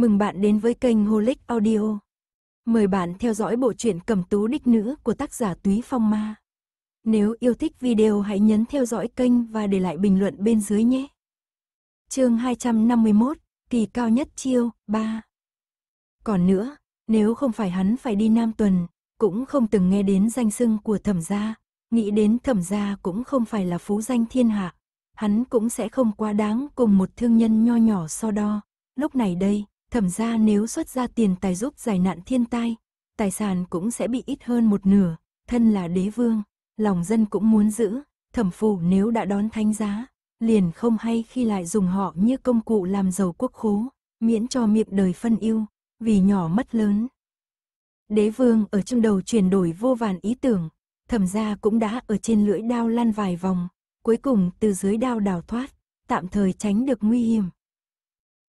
Mừng bạn đến với kênh Holic Audio. Mời bạn theo dõi bộ truyện Cẩm Tú Đích Nữ của tác giả Túy Phong Ma. Nếu yêu thích video hãy nhấn theo dõi kênh và để lại bình luận bên dưới nhé. Chương 251, kỳ cao nhất chiêu 3. Còn nữa, nếu không phải hắn phải đi Nam tuần, cũng không từng nghe đến danh xưng của Thẩm gia, nghĩ đến Thẩm gia cũng không phải là phú danh thiên hạ, hắn cũng sẽ không quá đáng cùng một thương nhân nho nhỏ so đo. Lúc này đây, Thẩm ra nếu xuất ra tiền tài giúp giải nạn thiên tai, tài sản cũng sẽ bị ít hơn một nửa, thân là đế vương, lòng dân cũng muốn giữ, thẩm phủ nếu đã đón thánh giá, liền không hay khi lại dùng họ như công cụ làm giàu quốc khố, miễn cho miệng đời phân yêu, vì nhỏ mất lớn. Đế vương ở trong đầu chuyển đổi vô vàn ý tưởng, thẩm ra cũng đã ở trên lưỡi đao lăn vài vòng, cuối cùng từ dưới đao đào thoát, tạm thời tránh được nguy hiểm.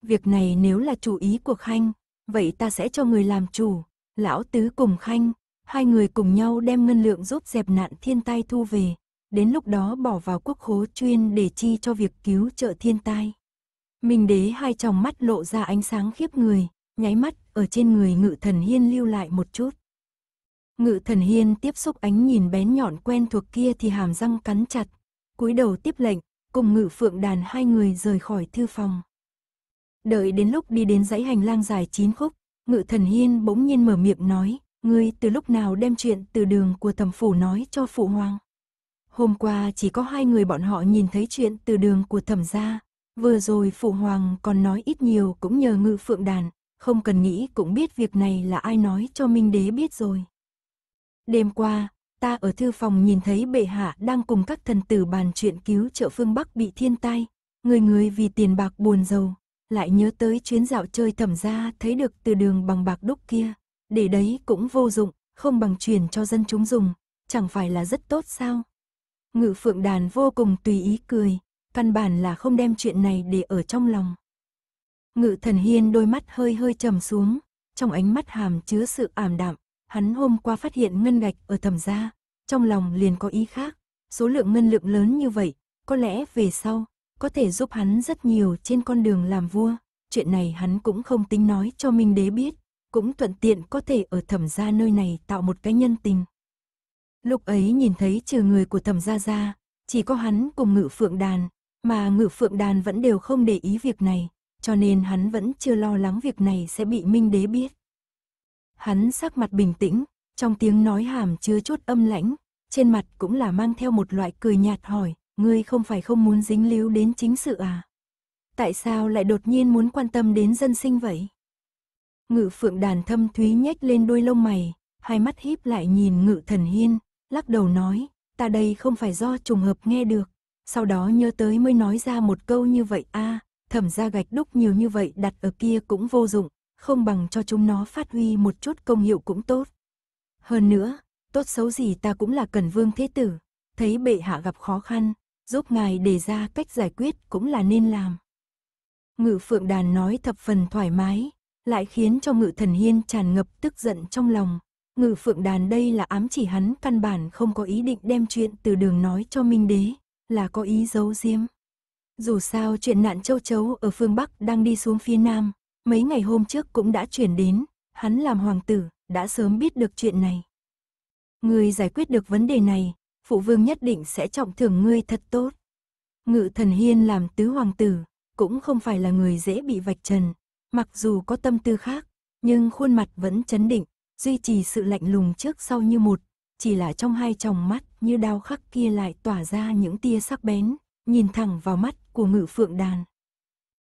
Việc này nếu là chủ ý của Khanh, vậy ta sẽ cho người làm chủ. Lão Tứ cùng Khanh, hai người cùng nhau đem ngân lượng giúp dẹp nạn thiên tai thu về. Đến lúc đó bỏ vào quốc khố chuyên để chi cho việc cứu trợ thiên tai. Minh đế hai tròng mắt lộ ra ánh sáng khiếp người, nháy mắt ở trên người ngự thần hiên lưu lại một chút. Ngự thần hiên tiếp xúc ánh nhìn bén nhọn quen thuộc kia thì hàm răng cắn chặt, cúi đầu tiếp lệnh, cùng ngự phượng đàn hai người rời khỏi thư phòng. Đợi đến lúc đi đến dãy hành lang dài chín khúc, ngự thần hiên bỗng nhiên mở miệng nói, ngươi từ lúc nào đem chuyện từ đường của thẩm phủ nói cho phụ hoàng. Hôm qua chỉ có hai người bọn họ nhìn thấy chuyện từ đường của thẩm gia, vừa rồi phụ hoàng còn nói ít nhiều cũng nhờ ngự phượng đàn, không cần nghĩ cũng biết việc này là ai nói cho Minh Đế biết rồi. Đêm qua, ta ở thư phòng nhìn thấy bệ hạ đang cùng các thần tử bàn chuyện cứu trợ phương Bắc bị thiên tai, người người vì tiền bạc buồn giàu, lại nhớ tới chuyến dạo chơi thẩm gia thấy được từ đường bằng bạc đúc kia, để đấy cũng vô dụng, không bằng truyền cho dân chúng dùng, chẳng phải là rất tốt sao? Ngự phượng đàn vô cùng tùy ý cười, căn bản là không đem chuyện này để ở trong lòng. Ngự thần hiên đôi mắt hơi hơi trầm xuống, trong ánh mắt hàm chứa sự ảm đạm, hắn hôm qua phát hiện ngân gạch ở thẩm gia, trong lòng liền có ý khác, số lượng ngân lượng lớn như vậy, có lẽ về sau, có thể giúp hắn rất nhiều trên con đường làm vua. Chuyện này hắn cũng không tính nói cho Minh Đế biết, cũng thuận tiện có thể ở thẩm gia nơi này tạo một cái nhân tình. Lúc ấy nhìn thấy trừ người của thẩm gia gia, chỉ có hắn cùng ngự phượng đàn, mà ngự phượng đàn vẫn đều không để ý việc này, cho nên hắn vẫn chưa lo lắng việc này sẽ bị Minh Đế biết. Hắn sắc mặt bình tĩnh, trong tiếng nói hàm chứa chút âm lãnh, trên mặt cũng là mang theo một loại cười nhạt hỏi, ngươi không phải không muốn dính líu đến chính sự à? Tại sao lại đột nhiên muốn quan tâm đến dân sinh vậy? Ngự phượng đàn thâm thúy nhếch lên đôi lông mày, hai mắt híp lại nhìn ngự thần hiên, lắc đầu nói, ta đây không phải do trùng hợp nghe được. Sau đó nhớ tới mới nói ra một câu như vậy a à, thẩm ra gạch đúc nhiều như vậy đặt ở kia cũng vô dụng, không bằng cho chúng nó phát huy một chút công hiệu cũng tốt. Hơn nữa, tốt xấu gì ta cũng là cần vương thế tử, thấy bệ hạ gặp khó khăn, giúp ngài đề ra cách giải quyết cũng là nên làm. Ngự phượng đàn nói thập phần thoải mái, lại khiến cho ngự thần hiên tràn ngập tức giận trong lòng. Ngự phượng đàn đây là ám chỉ hắn căn bản không có ý định đem chuyện từ đường nói cho Minh Đế, là có ý giấu diếm. Dù sao chuyện nạn châu chấu ở phương Bắc đang đi xuống phía Nam, mấy ngày hôm trước cũng đã chuyển đến, hắn làm hoàng tử, đã sớm biết được chuyện này. Người giải quyết được vấn đề này, phụ vương nhất định sẽ trọng thưởng ngươi thật tốt. Ngự thần hiên làm tứ hoàng tử, cũng không phải là người dễ bị vạch trần, mặc dù có tâm tư khác, nhưng khuôn mặt vẫn chấn định, duy trì sự lạnh lùng trước sau như một, chỉ là trong hai tròng mắt như đao khắc kia lại tỏa ra những tia sắc bén, nhìn thẳng vào mắt của ngự phượng đàn.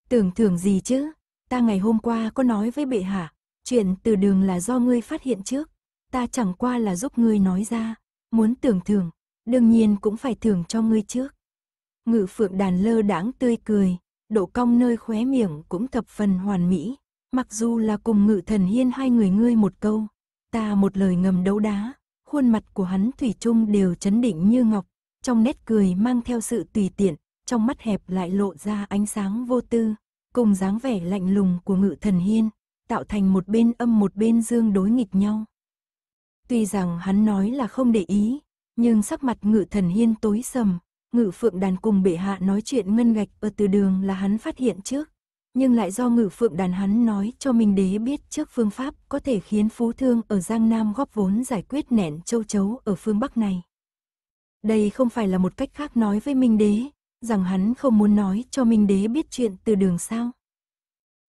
Tưởng thưởng gì chứ, ta ngày hôm qua có nói với bệ hạ, chuyện từ đường là do ngươi phát hiện trước, ta chẳng qua là giúp ngươi nói ra, muốn tưởng thưởng, đương nhiên cũng phải thưởng cho ngươi trước. Ngự phượng đàn lơ đáng tươi cười, độ cong nơi khóe miệng cũng thập phần hoàn mỹ, mặc dù là cùng ngự thần hiên hai người ngươi một câu, ta một lời ngầm đấu đá, khuôn mặt của hắn thủy chung đều chấn định như ngọc, trong nét cười mang theo sự tùy tiện, trong mắt hẹp lại lộ ra ánh sáng vô tư, cùng dáng vẻ lạnh lùng của ngự thần hiên, tạo thành một bên âm một bên dương đối nghịch nhau. Tuy rằng hắn nói là không để ý, nhưng sắc mặt ngự thần hiên tối sầm, ngự phượng đàn cùng bệ hạ nói chuyện ngân gạch ở từ đường là hắn phát hiện trước. Nhưng lại do ngự phượng đàn hắn nói cho Minh Đế biết trước phương pháp có thể khiến phú thương ở Giang Nam góp vốn giải quyết nẻn châu chấu ở phương Bắc này. Đây không phải là một cách khác nói với Minh Đế, rằng hắn không muốn nói cho Minh Đế biết chuyện từ đường sao.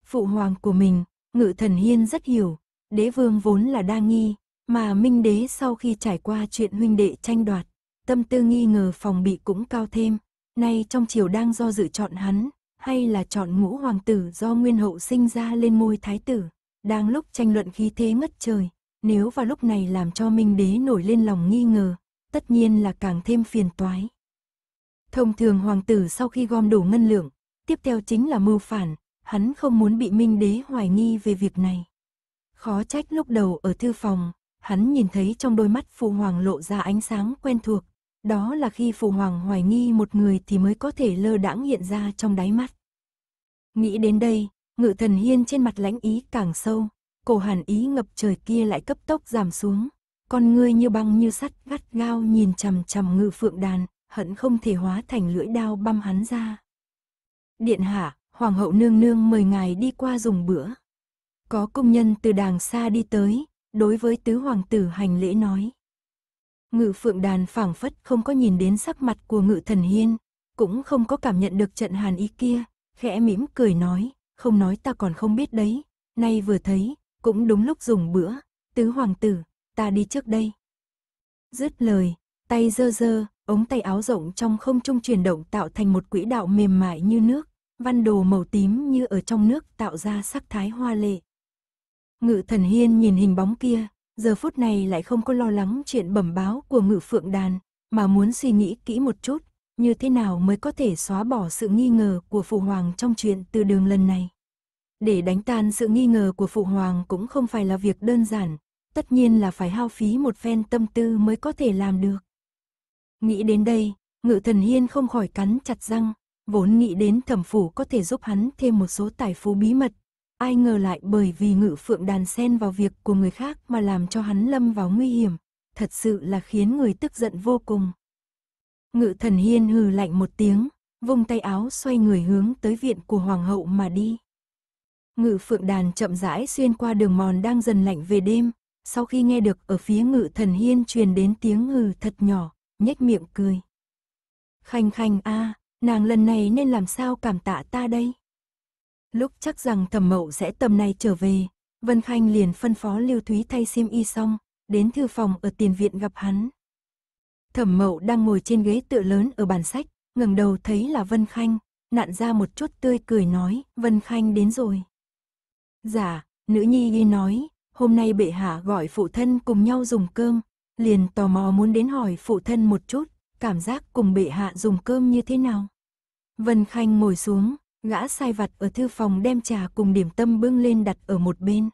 Phụ hoàng của mình, ngự thần hiên rất hiểu, đế vương vốn là đa nghi, mà Minh Đế sau khi trải qua chuyện huynh đệ tranh đoạt, tâm tư nghi ngờ phòng bị cũng cao thêm, nay trong triều đang do dự chọn hắn, hay là chọn ngũ hoàng tử do nguyên hậu sinh ra lên ngôi thái tử, đang lúc tranh luận khí thế ngất trời, nếu vào lúc này làm cho Minh Đế nổi lên lòng nghi ngờ, tất nhiên là càng thêm phiền toái. Thông thường hoàng tử sau khi gom đủ ngân lượng, tiếp theo chính là mưu phản, hắn không muốn bị Minh Đế hoài nghi về việc này. Khó trách lúc đầu ở thư phòng, hắn nhìn thấy trong đôi mắt Phụ Hoàng lộ ra ánh sáng quen thuộc, đó là khi Phụ Hoàng hoài nghi một người thì mới có thể lơ đãng hiện ra trong đáy mắt. Nghĩ đến đây, ngự thần hiên trên mặt lãnh ý càng sâu, cổ hàn ý ngập trời kia lại cấp tốc giảm xuống, con người như băng như sắt gắt gao nhìn chằm chằm ngự phượng đàn, hận không thể hóa thành lưỡi đao băm hắn ra. Điện hạ, hoàng hậu nương nương mời ngài đi qua dùng bữa. Có công nhân từ đàng xa đi tới, đối với tứ hoàng tử hành lễ nói. Ngự phượng đàn phảng phất không có nhìn đến sắc mặt của ngự thần hiên, cũng không có cảm nhận được trận hàn ý kia, khẽ mỉm cười nói, không nói ta còn không biết đấy, nay vừa thấy, cũng đúng lúc dùng bữa, tứ hoàng tử, ta đi trước đây. Dứt lời, tay dơ dơ, ống tay áo rộng trong không trung chuyển động tạo thành một quỹ đạo mềm mại như nước, văn đồ màu tím như ở trong nước tạo ra sắc thái hoa lệ. Ngự thần hiên nhìn hình bóng kia, giờ phút này lại không có lo lắng chuyện bẩm báo của ngự phượng đàn, mà muốn suy nghĩ kỹ một chút, như thế nào mới có thể xóa bỏ sự nghi ngờ của phụ hoàng trong chuyện từ đường lần này. Để đánh tan sự nghi ngờ của phụ hoàng cũng không phải là việc đơn giản, tất nhiên là phải hao phí một phen tâm tư mới có thể làm được. Nghĩ đến đây, ngự thần hiên không khỏi cắn chặt răng, vốn nghĩ đến thẩm phủ có thể giúp hắn thêm một số tài phú bí mật ai ngờ lại bởi vì ngự phượng đàn xen vào việc của người khác mà làm cho hắn lâm vào nguy hiểm, thật sự là khiến người tức giận vô cùng. Ngự thần hiên hừ lạnh một tiếng, vung tay áo xoay người hướng tới viện của hoàng hậu mà đi. Ngự phượng đàn chậm rãi xuyên qua đường mòn đang dần lạnh về đêm, sau khi nghe được ở phía ngự thần hiên truyền đến tiếng hừ thật nhỏ, nhếch miệng cười. Khanh khanh a, à, nàng lần này nên làm sao cảm tạ ta đây? Lúc chắc rằng thẩm mậu sẽ tầm này trở về, Vân Khanh liền phân phó Lưu Thúy thay xiêm y xong, đến thư phòng ở tiền viện gặp hắn. Thẩm mậu đang ngồi trên ghế tựa lớn ở bàn sách, ngẩng đầu thấy là Vân Khanh, nạn ra một chút tươi cười nói, Vân Khanh đến rồi. Dạ, nữ nhi ghi nói, hôm nay bệ hạ gọi phụ thân cùng nhau dùng cơm, liền tò mò muốn đến hỏi phụ thân một chút, cảm giác cùng bệ hạ dùng cơm như thế nào. Vân Khanh ngồi xuống, gã sai vặt ở thư phòng đem trà cùng điểm tâm bưng lên đặt ở một bên.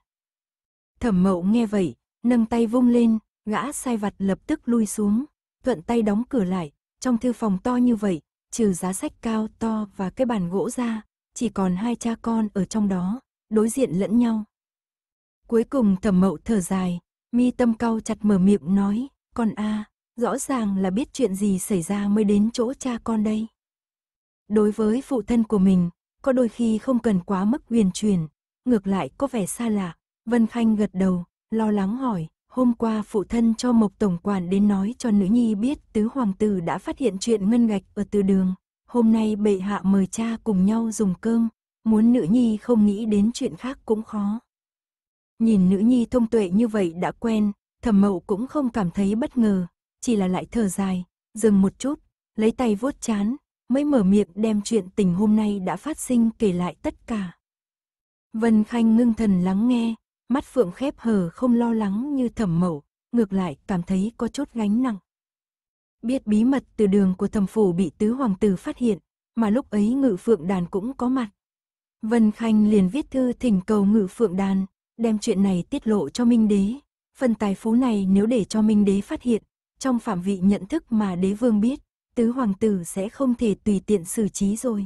Thẩm mậu nghe vậy, nâng tay vung lên, gã sai vặt lập tức lui xuống, thuận tay đóng cửa lại, trong thư phòng to như vậy, trừ giá sách cao to và cái bàn gỗ ra, chỉ còn hai cha con ở trong đó, đối diện lẫn nhau. Cuối cùng thẩm mậu thở dài, mi tâm cau chặt mở miệng nói, con a, rõ ràng là biết chuyện gì xảy ra mới đến chỗ cha con đây. Đối với phụ thân của mình, có đôi khi không cần quá mức uyển chuyển, ngược lại có vẻ xa lạ. Vân Khanh gật đầu, lo lắng hỏi, hôm qua phụ thân cho Mộc Tổng Quản đến nói cho nữ nhi biết tứ hoàng tử đã phát hiện chuyện ngân gạch ở từ đường. Hôm nay bệ hạ mời cha cùng nhau dùng cơm, muốn nữ nhi không nghĩ đến chuyện khác cũng khó. Nhìn nữ nhi thông tuệ như vậy đã quen, thẩm mậu cũng không cảm thấy bất ngờ, chỉ là lại thở dài, dừng một chút, lấy tay vuốt chán, mới mở miệng đem chuyện tình hôm nay đã phát sinh kể lại tất cả. Vân Khanh ngưng thần lắng nghe, mắt phượng khép hờ không lo lắng như thẩm mẫu, ngược lại cảm thấy có chốt gánh nặng. Biết bí mật từ đường của thẩm phủ bị tứ hoàng tử phát hiện, mà lúc ấy ngự phượng đàn cũng có mặt. Vân Khanh liền viết thư thỉnh cầu ngự phượng đàn, đem chuyện này tiết lộ cho Minh Đế. Phần tài phú này nếu để cho Minh Đế phát hiện, trong phạm vị nhận thức mà đế vương biết, tứ hoàng tử sẽ không thể tùy tiện xử trí rồi.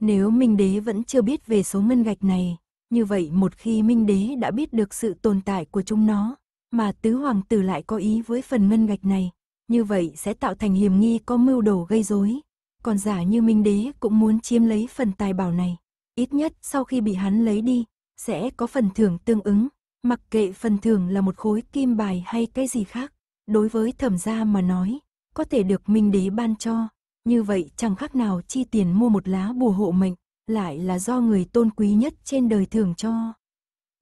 Nếu Minh Đế vẫn chưa biết về số ngân gạch này, như vậy một khi Minh Đế đã biết được sự tồn tại của chúng nó, mà tứ hoàng tử lại có ý với phần ngân gạch này, như vậy sẽ tạo thành hiểm nghi có mưu đồ gây rối. Còn giả như Minh Đế cũng muốn chiếm lấy phần tài bảo này, ít nhất sau khi bị hắn lấy đi, sẽ có phần thưởng tương ứng, mặc kệ phần thưởng là một khối kim bài hay cái gì khác. Đối với thẩm gia mà nói, có thể được minh đế ban cho, như vậy chẳng khác nào chi tiền mua một lá bùa hộ mệnh, lại là do người tôn quý nhất trên đời thường cho.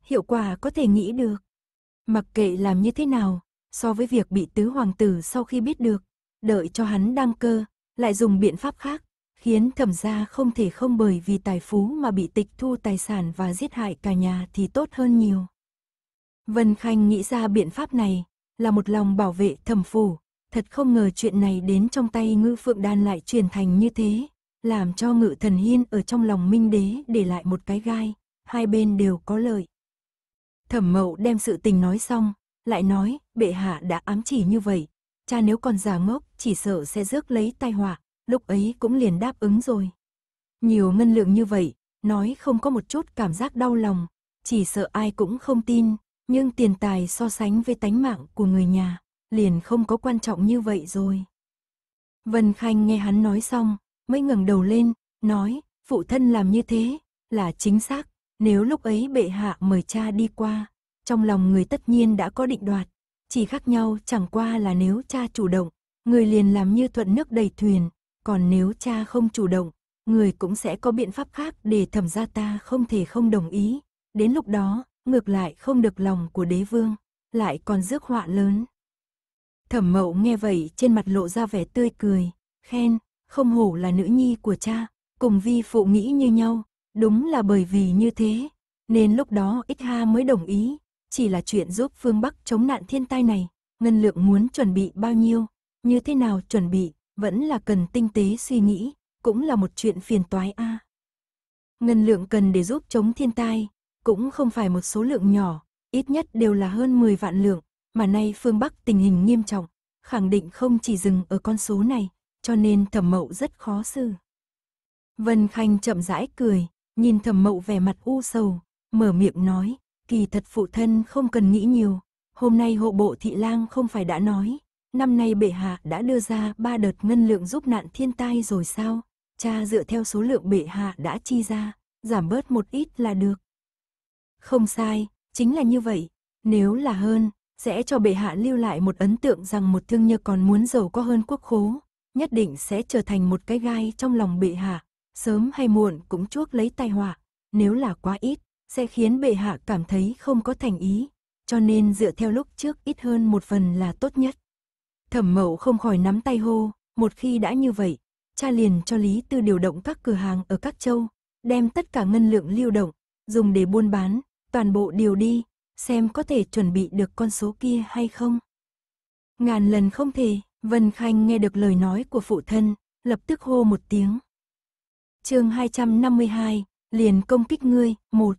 Hiệu quả có thể nghĩ được. Mặc kệ làm như thế nào, so với việc bị tứ hoàng tử sau khi biết được, đợi cho hắn đăng cơ, lại dùng biện pháp khác, khiến thẩm gia không thể không bởi vì tài phú mà bị tịch thu tài sản và giết hại cả nhà thì tốt hơn nhiều. Vân Khanh nghĩ ra biện pháp này, là một lòng bảo vệ thẩm phủ, thật không ngờ chuyện này đến trong tay ngữ phượng đan lại truyền thành như thế, làm cho ngự thần hiên ở trong lòng minh đế để lại một cái gai, hai bên đều có lợi. Thẩm mậu đem sự tình nói xong, lại nói, bệ hạ đã ám chỉ như vậy, cha nếu còn già ngốc, chỉ sợ sẽ rước lấy tai họa, lúc ấy cũng liền đáp ứng rồi. Nhiều ngân lượng như vậy, nói không có một chút cảm giác đau lòng, chỉ sợ ai cũng không tin, nhưng tiền tài so sánh với tánh mạng của người nhà, liền không có quan trọng như vậy rồi. Vân Khanh nghe hắn nói xong, mới ngẩng đầu lên, nói, phụ thân làm như thế, là chính xác, nếu lúc ấy bệ hạ mời cha đi qua, trong lòng người tất nhiên đã có định đoạt, chỉ khác nhau chẳng qua là nếu cha chủ động, người liền làm như thuận nước đầy thuyền, còn nếu cha không chủ động, người cũng sẽ có biện pháp khác để thẩm gia ta không thể không đồng ý, đến lúc đó, ngược lại không được lòng của đế vương, lại còn rước họa lớn. Thẩm mậu nghe vậy trên mặt lộ ra vẻ tươi cười, khen, không hổ là nữ nhi của cha, cùng vi phụ nghĩ như nhau, đúng là bởi vì như thế, nên lúc đó ít Ha mới đồng ý, chỉ là chuyện giúp phương Bắc chống nạn thiên tai này, ngân lượng muốn chuẩn bị bao nhiêu, như thế nào chuẩn bị, vẫn là cần tinh tế suy nghĩ, cũng là một chuyện phiền toái a. Ngân lượng cần để giúp chống thiên tai, cũng không phải một số lượng nhỏ, ít nhất đều là hơn 10 vạn lượng, mà nay phương Bắc tình hình nghiêm trọng, khẳng định không chỉ dừng ở con số này, cho nên thẩm mậu rất khó xử. Vân Khanh chậm rãi cười, nhìn thẩm mậu vẻ mặt u sầu, mở miệng nói, kỳ thật phụ thân không cần nghĩ nhiều, hôm nay hộ bộ thị lang không phải đã nói, năm nay bệ hạ đã đưa ra ba đợt ngân lượng giúp nạn thiên tai rồi sao, cha dựa theo số lượng bệ hạ đã chi ra, giảm bớt một ít là được. Không sai, chính là như vậy, nếu là hơn, sẽ cho bệ hạ lưu lại một ấn tượng rằng một thương nhơ còn muốn giàu có hơn quốc khố, nhất định sẽ trở thành một cái gai trong lòng bệ hạ, sớm hay muộn cũng chuốc lấy tai họa, nếu là quá ít, sẽ khiến bệ hạ cảm thấy không có thành ý, cho nên dựa theo lúc trước ít hơn một phần là tốt nhất. Thẩm mậu không khỏi nắm tay hô, một khi đã như vậy, cha liền cho Lý Tư điều động các cửa hàng ở các châu, đem tất cả ngân lượng lưu động, dùng để buôn bán, toàn bộ điều đi, xem có thể chuẩn bị được con số kia hay không. Ngàn lần không thể, Vân Khanh nghe được lời nói của phụ thân, lập tức hô một tiếng. chương 252, liền công kích ngươi, một.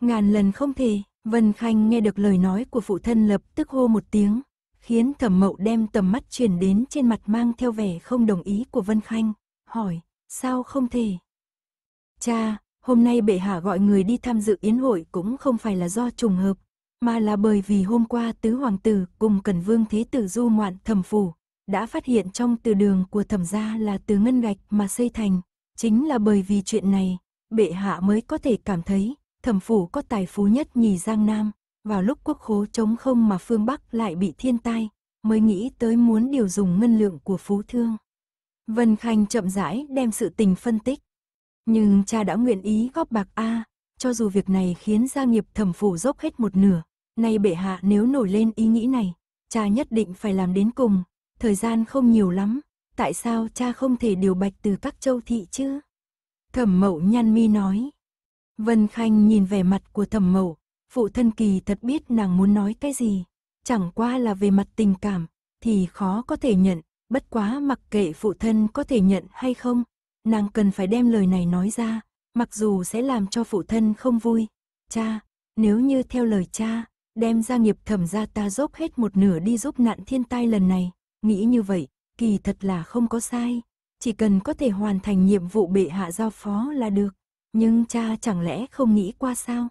Ngàn lần không thể, Vân Khanh nghe được lời nói của phụ thân lập tức hô một tiếng, khiến thẩm mậu đem tầm mắt chuyển đến trên mặt mang theo vẻ không đồng ý của Vân Khanh, hỏi, sao không thể? Cha, hôm nay bệ hạ gọi người đi tham dự yến hội cũng không phải là do trùng hợp, mà là bởi vì hôm qua tứ hoàng tử cùng cẩn Vương Thế Tử Du ngoạn thẩm phủ, đã phát hiện trong từ đường của thẩm gia là từ ngân gạch mà xây thành, chính là bởi vì chuyện này, bệ hạ mới có thể cảm thấy thẩm phủ có tài phú nhất nhì Giang Nam, vào lúc quốc khố chống không mà phương Bắc lại bị thiên tai, mới nghĩ tới muốn điều dùng ngân lượng của phú thương. Vân Khanh chậm rãi đem sự tình phân tích, nhưng cha đã nguyện ý góp bạc A, cho dù việc này khiến gia nghiệp thẩm phủ dốc hết một nửa, nay bệ hạ nếu nổi lên ý nghĩ này, cha nhất định phải làm đến cùng, thời gian không nhiều lắm, tại sao cha không thể điều bạch từ các châu thị chứ? Thẩm mậu nhăn mi nói. Vân Khanh nhìn vẻ mặt của thẩm mậu, phụ thân kỳ thật biết nàng muốn nói cái gì, chẳng qua là về mặt tình cảm, thì khó có thể nhận, bất quá mặc kệ phụ thân có thể nhận hay không, Nàng cần phải đem lời này nói ra, mặc dù sẽ làm cho phụ thân không vui. Cha, nếu như theo lời cha, đem gia nghiệp thẩm ra ta giúp hết một nửa đi giúp nạn thiên tai lần này, nghĩ như vậy, kỳ thật là không có sai. Chỉ cần có thể hoàn thành nhiệm vụ bệ hạ giao phó là được, nhưng cha chẳng lẽ không nghĩ qua sao?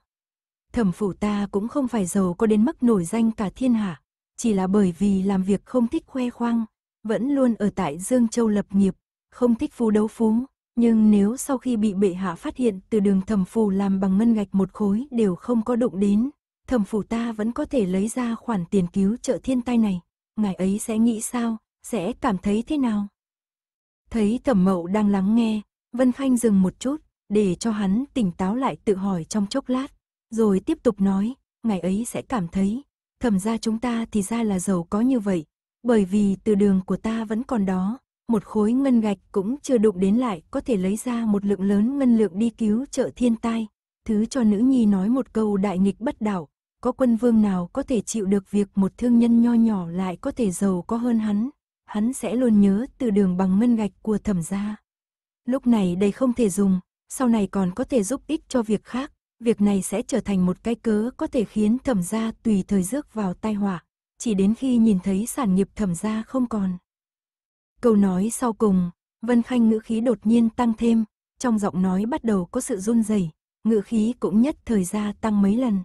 Thẩm phủ ta cũng không phải giàu có đến mức nổi danh cả thiên hạ, chỉ là bởi vì làm việc không thích khoe khoang, vẫn luôn ở tại Dương Châu lập nghiệp, không thích phú đấu phú, nhưng nếu sau khi bị bệ hạ phát hiện từ đường thẩm phù làm bằng ngân gạch một khối đều không có động đến, thẩm phù ta vẫn có thể lấy ra khoản tiền cứu trợ thiên tai này, ngài ấy sẽ nghĩ sao, sẽ cảm thấy thế nào? Thấy thẩm mậu đang lắng nghe, Vân Khanh dừng một chút, để cho hắn tỉnh táo lại tự hỏi trong chốc lát, rồi tiếp tục nói, ngài ấy sẽ cảm thấy, thẩm ra chúng ta thì ra là giàu có như vậy, bởi vì từ đường của ta vẫn còn đó, một khối ngân gạch cũng chưa đụng đến lại có thể lấy ra một lượng lớn ngân lượng đi cứu trợ thiên tai. Thứ cho nữ nhi nói một câu đại nghịch bất đảo, có quân vương nào có thể chịu được việc một thương nhân nho nhỏ lại có thể giàu có hơn hắn, hắn sẽ luôn nhớ từ đường bằng ngân gạch của thẩm gia. Lúc này đây không thể dùng, sau này còn có thể giúp ích cho việc khác, việc này sẽ trở thành một cái cớ có thể khiến thẩm gia tùy thời rước vào tai họa, chỉ đến khi nhìn thấy sản nghiệp thẩm gia không còn. Câu nói sau cùng, Vân Khanh ngữ khí đột nhiên tăng thêm, trong giọng nói bắt đầu có sự run rẩy, ngữ khí cũng nhất thời ra tăng mấy lần.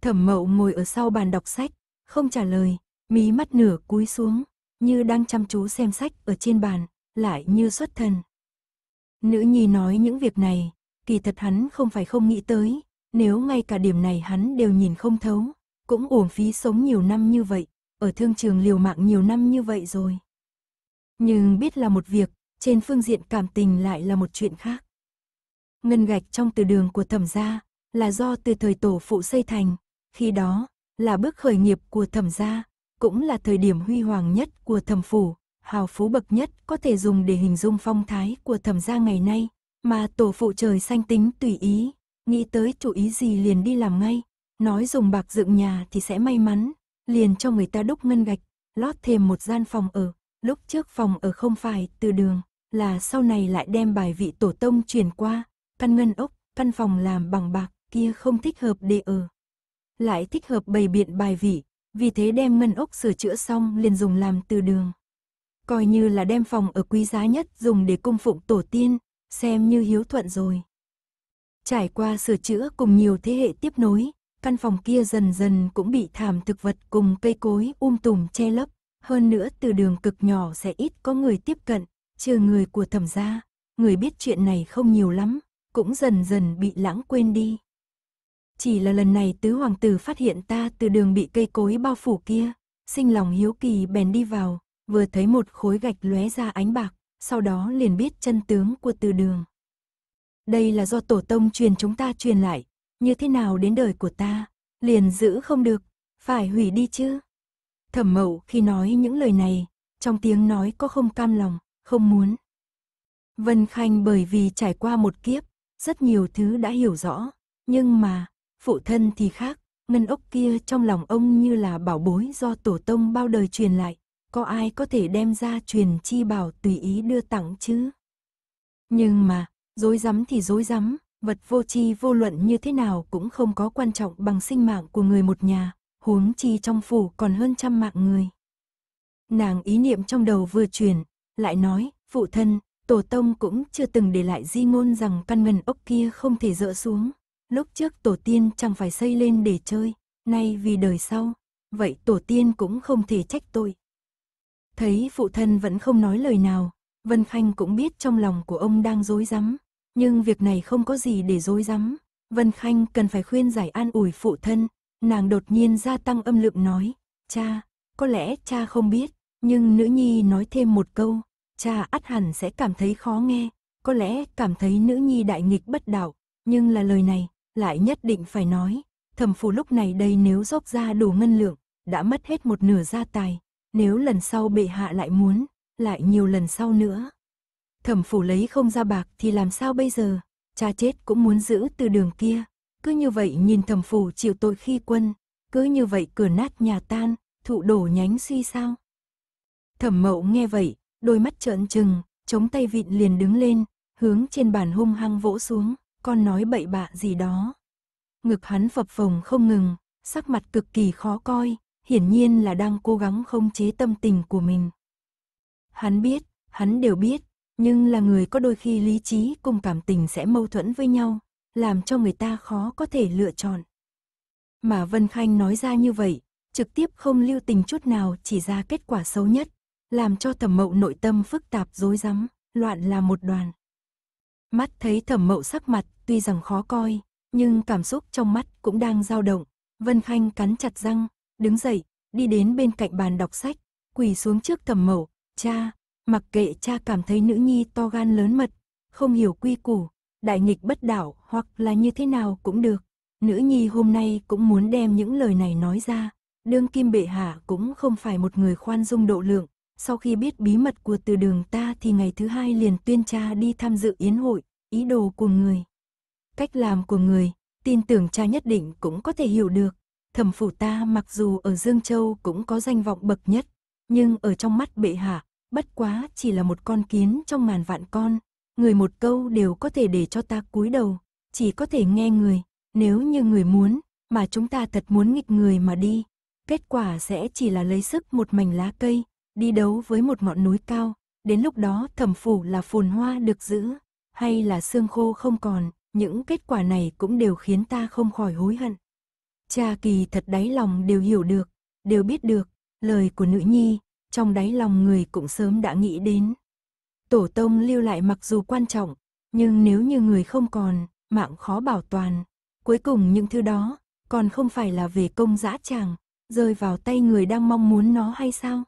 Thẩm Mậu ngồi ở sau bàn đọc sách, không trả lời, mí mắt nửa cúi xuống, như đang chăm chú xem sách ở trên bàn, lại như xuất thần. Nữ nhi nói những việc này, kỳ thật hắn không phải không nghĩ tới, nếu ngay cả điểm này hắn đều nhìn không thấu, cũng uổng phí sống nhiều năm như vậy, ở thương trường liều mạng nhiều năm như vậy rồi. Nhưng biết là một việc, trên phương diện cảm tình lại là một chuyện khác. Ngân gạch trong từ đường của thẩm gia là do từ thời tổ phụ xây thành, khi đó là bước khởi nghiệp của thẩm gia, cũng là thời điểm huy hoàng nhất của thẩm phủ, hào phú bậc nhất có thể dùng để hình dung phong thái của thẩm gia ngày nay, mà tổ phụ trời xanh tính tùy ý, nghĩ tới chủ ý gì liền đi làm ngay, nói dùng bạc dựng nhà thì sẽ may mắn, liền cho người ta đúc ngân gạch, lót thêm một gian phòng ở lúc trước phòng ở không phải từ đường, là sau này lại đem bài vị tổ tông truyền qua, căn ngân ốc, căn phòng làm bằng bạc kia không thích hợp để ở. Lại thích hợp bày biện bài vị, vì thế đem ngân ốc sửa chữa xong liền dùng làm từ đường. Coi như là đem phòng ở quý giá nhất dùng để cung phụng tổ tiên, xem như hiếu thuận rồi. Trải qua sửa chữa cùng nhiều thế hệ tiếp nối, căn phòng kia dần dần cũng bị thảm thực vật cùng cây cối um tùm che lấp. Hơn nữa từ đường cực nhỏ sẽ ít có người tiếp cận, trừ người của thẩm gia, người biết chuyện này không nhiều lắm, cũng dần dần bị lãng quên đi. Chỉ là lần này tứ hoàng tử phát hiện ta từ đường bị cây cối bao phủ kia, sinh lòng hiếu kỳ bèn đi vào, vừa thấy một khối gạch lóe ra ánh bạc, sau đó liền biết chân tướng của từ đường. Đây là do tổ tông truyền chúng ta truyền lại, như thế nào đến đời của ta, liền giữ không được, phải hủy đi chứ. Thẩm mậu khi nói những lời này, trong tiếng nói có không cam lòng, không muốn. Vân Khanh bởi vì trải qua một kiếp, rất nhiều thứ đã hiểu rõ, nhưng mà, phụ thân thì khác, ngân ốc kia trong lòng ông như là bảo bối do tổ tông bao đời truyền lại, có ai có thể đem ra truyền chi bảo tùy ý đưa tặng chứ? Nhưng mà, dối rắm thì dối rắm, vật vô tri vô luận như thế nào cũng không có quan trọng bằng sinh mạng của người một nhà, huống chi trong phủ còn hơn trăm mạng người. Nàng ý niệm trong đầu vừa chuyển, lại nói, phụ thân, tổ tông cũng chưa từng để lại di ngôn rằng căn ngần ốc kia không thể dỡ xuống. Lúc trước tổ tiên chẳng phải xây lên để chơi, nay vì đời sau, vậy tổ tiên cũng không thể trách tôi. Thấy phụ thân vẫn không nói lời nào, Vân Khanh cũng biết trong lòng của ông đang dối rắm nhưng việc này không có gì để dối rắm Vân Khanh cần phải khuyên giải an ủi phụ thân, Nàng đột nhiên gia tăng âm lượng nói, cha, có lẽ cha không biết, nhưng nữ nhi nói thêm một câu, cha át hẳn sẽ cảm thấy khó nghe, có lẽ cảm thấy nữ nhi đại nghịch bất đạo, nhưng là lời này, lại nhất định phải nói, thẩm phù lúc này đây nếu dốc ra đủ ngân lượng, đã mất hết một nửa gia tài, nếu lần sau bệ hạ lại muốn, lại nhiều lần sau nữa. Thẩm phủ lấy không ra bạc thì làm sao bây giờ, cha chết cũng muốn giữ từ đường kia, cứ như vậy nhìn thẩm phủ chịu tội khi quân, cứ như vậy cửa nát nhà tan, thụ đổ nhánh suy sao. Thẩm mậu nghe vậy, đôi mắt trợn trừng, chống tay vịn liền đứng lên, hướng trên bàn hung hăng vỗ xuống, con nói bậy bạ gì đó. Ngực hắn phập phồng không ngừng, sắc mặt cực kỳ khó coi, hiển nhiên là đang cố gắng không chế tâm tình của mình. Hắn biết, hắn đều biết, nhưng là người có đôi khi lý trí cùng cảm tình sẽ mâu thuẫn với nhau, làm cho người ta khó có thể lựa chọn. Mà Vân Khanh nói ra như vậy, trực tiếp không lưu tình chút nào chỉ ra kết quả xấu nhất, làm cho thẩm mậu nội tâm phức tạp rối rắm, loạn là một đoàn. Mắt thấy thẩm mậu sắc mặt tuy rằng khó coi, nhưng cảm xúc trong mắt cũng đang dao động. Vân Khanh cắn chặt răng, đứng dậy, đi đến bên cạnh bàn đọc sách, quỳ xuống trước thẩm mậu, cha, mặc kệ cha cảm thấy nữ nhi to gan lớn mật, không hiểu quy củ, đại nghịch bất đảo hoặc là như thế nào cũng được. Nữ nhi hôm nay cũng muốn đem những lời này nói ra. Đương kim bệ hạ cũng không phải một người khoan dung độ lượng. Sau khi biết bí mật của từ đường ta thì ngày thứ hai liền tuyên cha đi tham dự yến hội, ý đồ của người. Cách làm của người, tin tưởng cha nhất định cũng có thể hiểu được. Thẩm phủ ta mặc dù ở Dương Châu cũng có danh vọng bậc nhất, nhưng ở trong mắt bệ hạ, bất quá chỉ là một con kiến trong màn vạn con, người một câu đều có thể để cho ta cúi đầu, chỉ có thể nghe người, nếu như người muốn, mà chúng ta thật muốn nghịch người mà đi, kết quả sẽ chỉ là lấy sức một mảnh lá cây, đi đấu với một ngọn núi cao, đến lúc đó thẩm phủ là phồn hoa được giữ, hay là xương khô không còn, những kết quả này cũng đều khiến ta không khỏi hối hận. Cha kỳ thật đáy lòng đều hiểu được, đều biết được, lời của nữ nhi, trong đáy lòng người cũng sớm đã nghĩ đến. Tổ tông lưu lại mặc dù quan trọng, nhưng nếu như người không còn, mạng khó bảo toàn. Cuối cùng những thứ đó, còn không phải là về công dã tràng, rơi vào tay người đang mong muốn nó hay sao?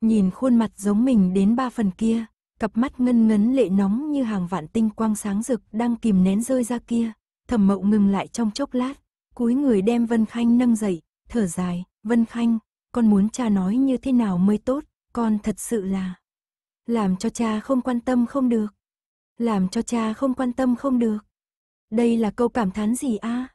Nhìn khuôn mặt giống mình đến ba phần kia, cặp mắt ngân ngấn lệ nóng như hàng vạn tinh quang sáng rực đang kìm nén rơi ra kia, thẩm mậu ngừng lại trong chốc lát, cúi người đem Vân Khanh nâng dậy, thở dài, Vân Khanh, con muốn cha nói như thế nào mới tốt, con thật sự là... Làm cho cha không quan tâm không được. Làm cho cha không quan tâm không được. Đây là câu cảm thán gì a? À?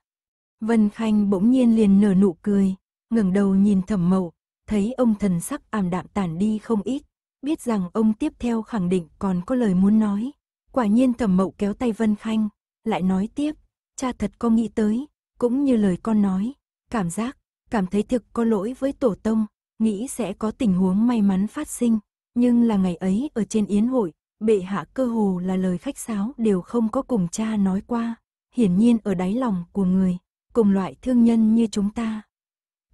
Vân Khanh bỗng nhiên liền nở nụ cười, ngẩng đầu nhìn Thẩm Mậu, thấy ông thần sắc ảm đạm tản đi không ít, biết rằng ông tiếp theo khẳng định còn có lời muốn nói. Quả nhiên Thẩm Mậu kéo tay Vân Khanh, lại nói tiếp, cha thật có nghĩ tới, cũng như lời con nói, cảm giác, cảm thấy thực có lỗi với tổ tông, nghĩ sẽ có tình huống may mắn phát sinh, nhưng là ngày ấy ở trên yến hội, bệ hạ cơ hồ là lời khách sáo đều không có cùng cha nói qua, hiển nhiên ở đáy lòng của người, cùng loại thương nhân như chúng ta.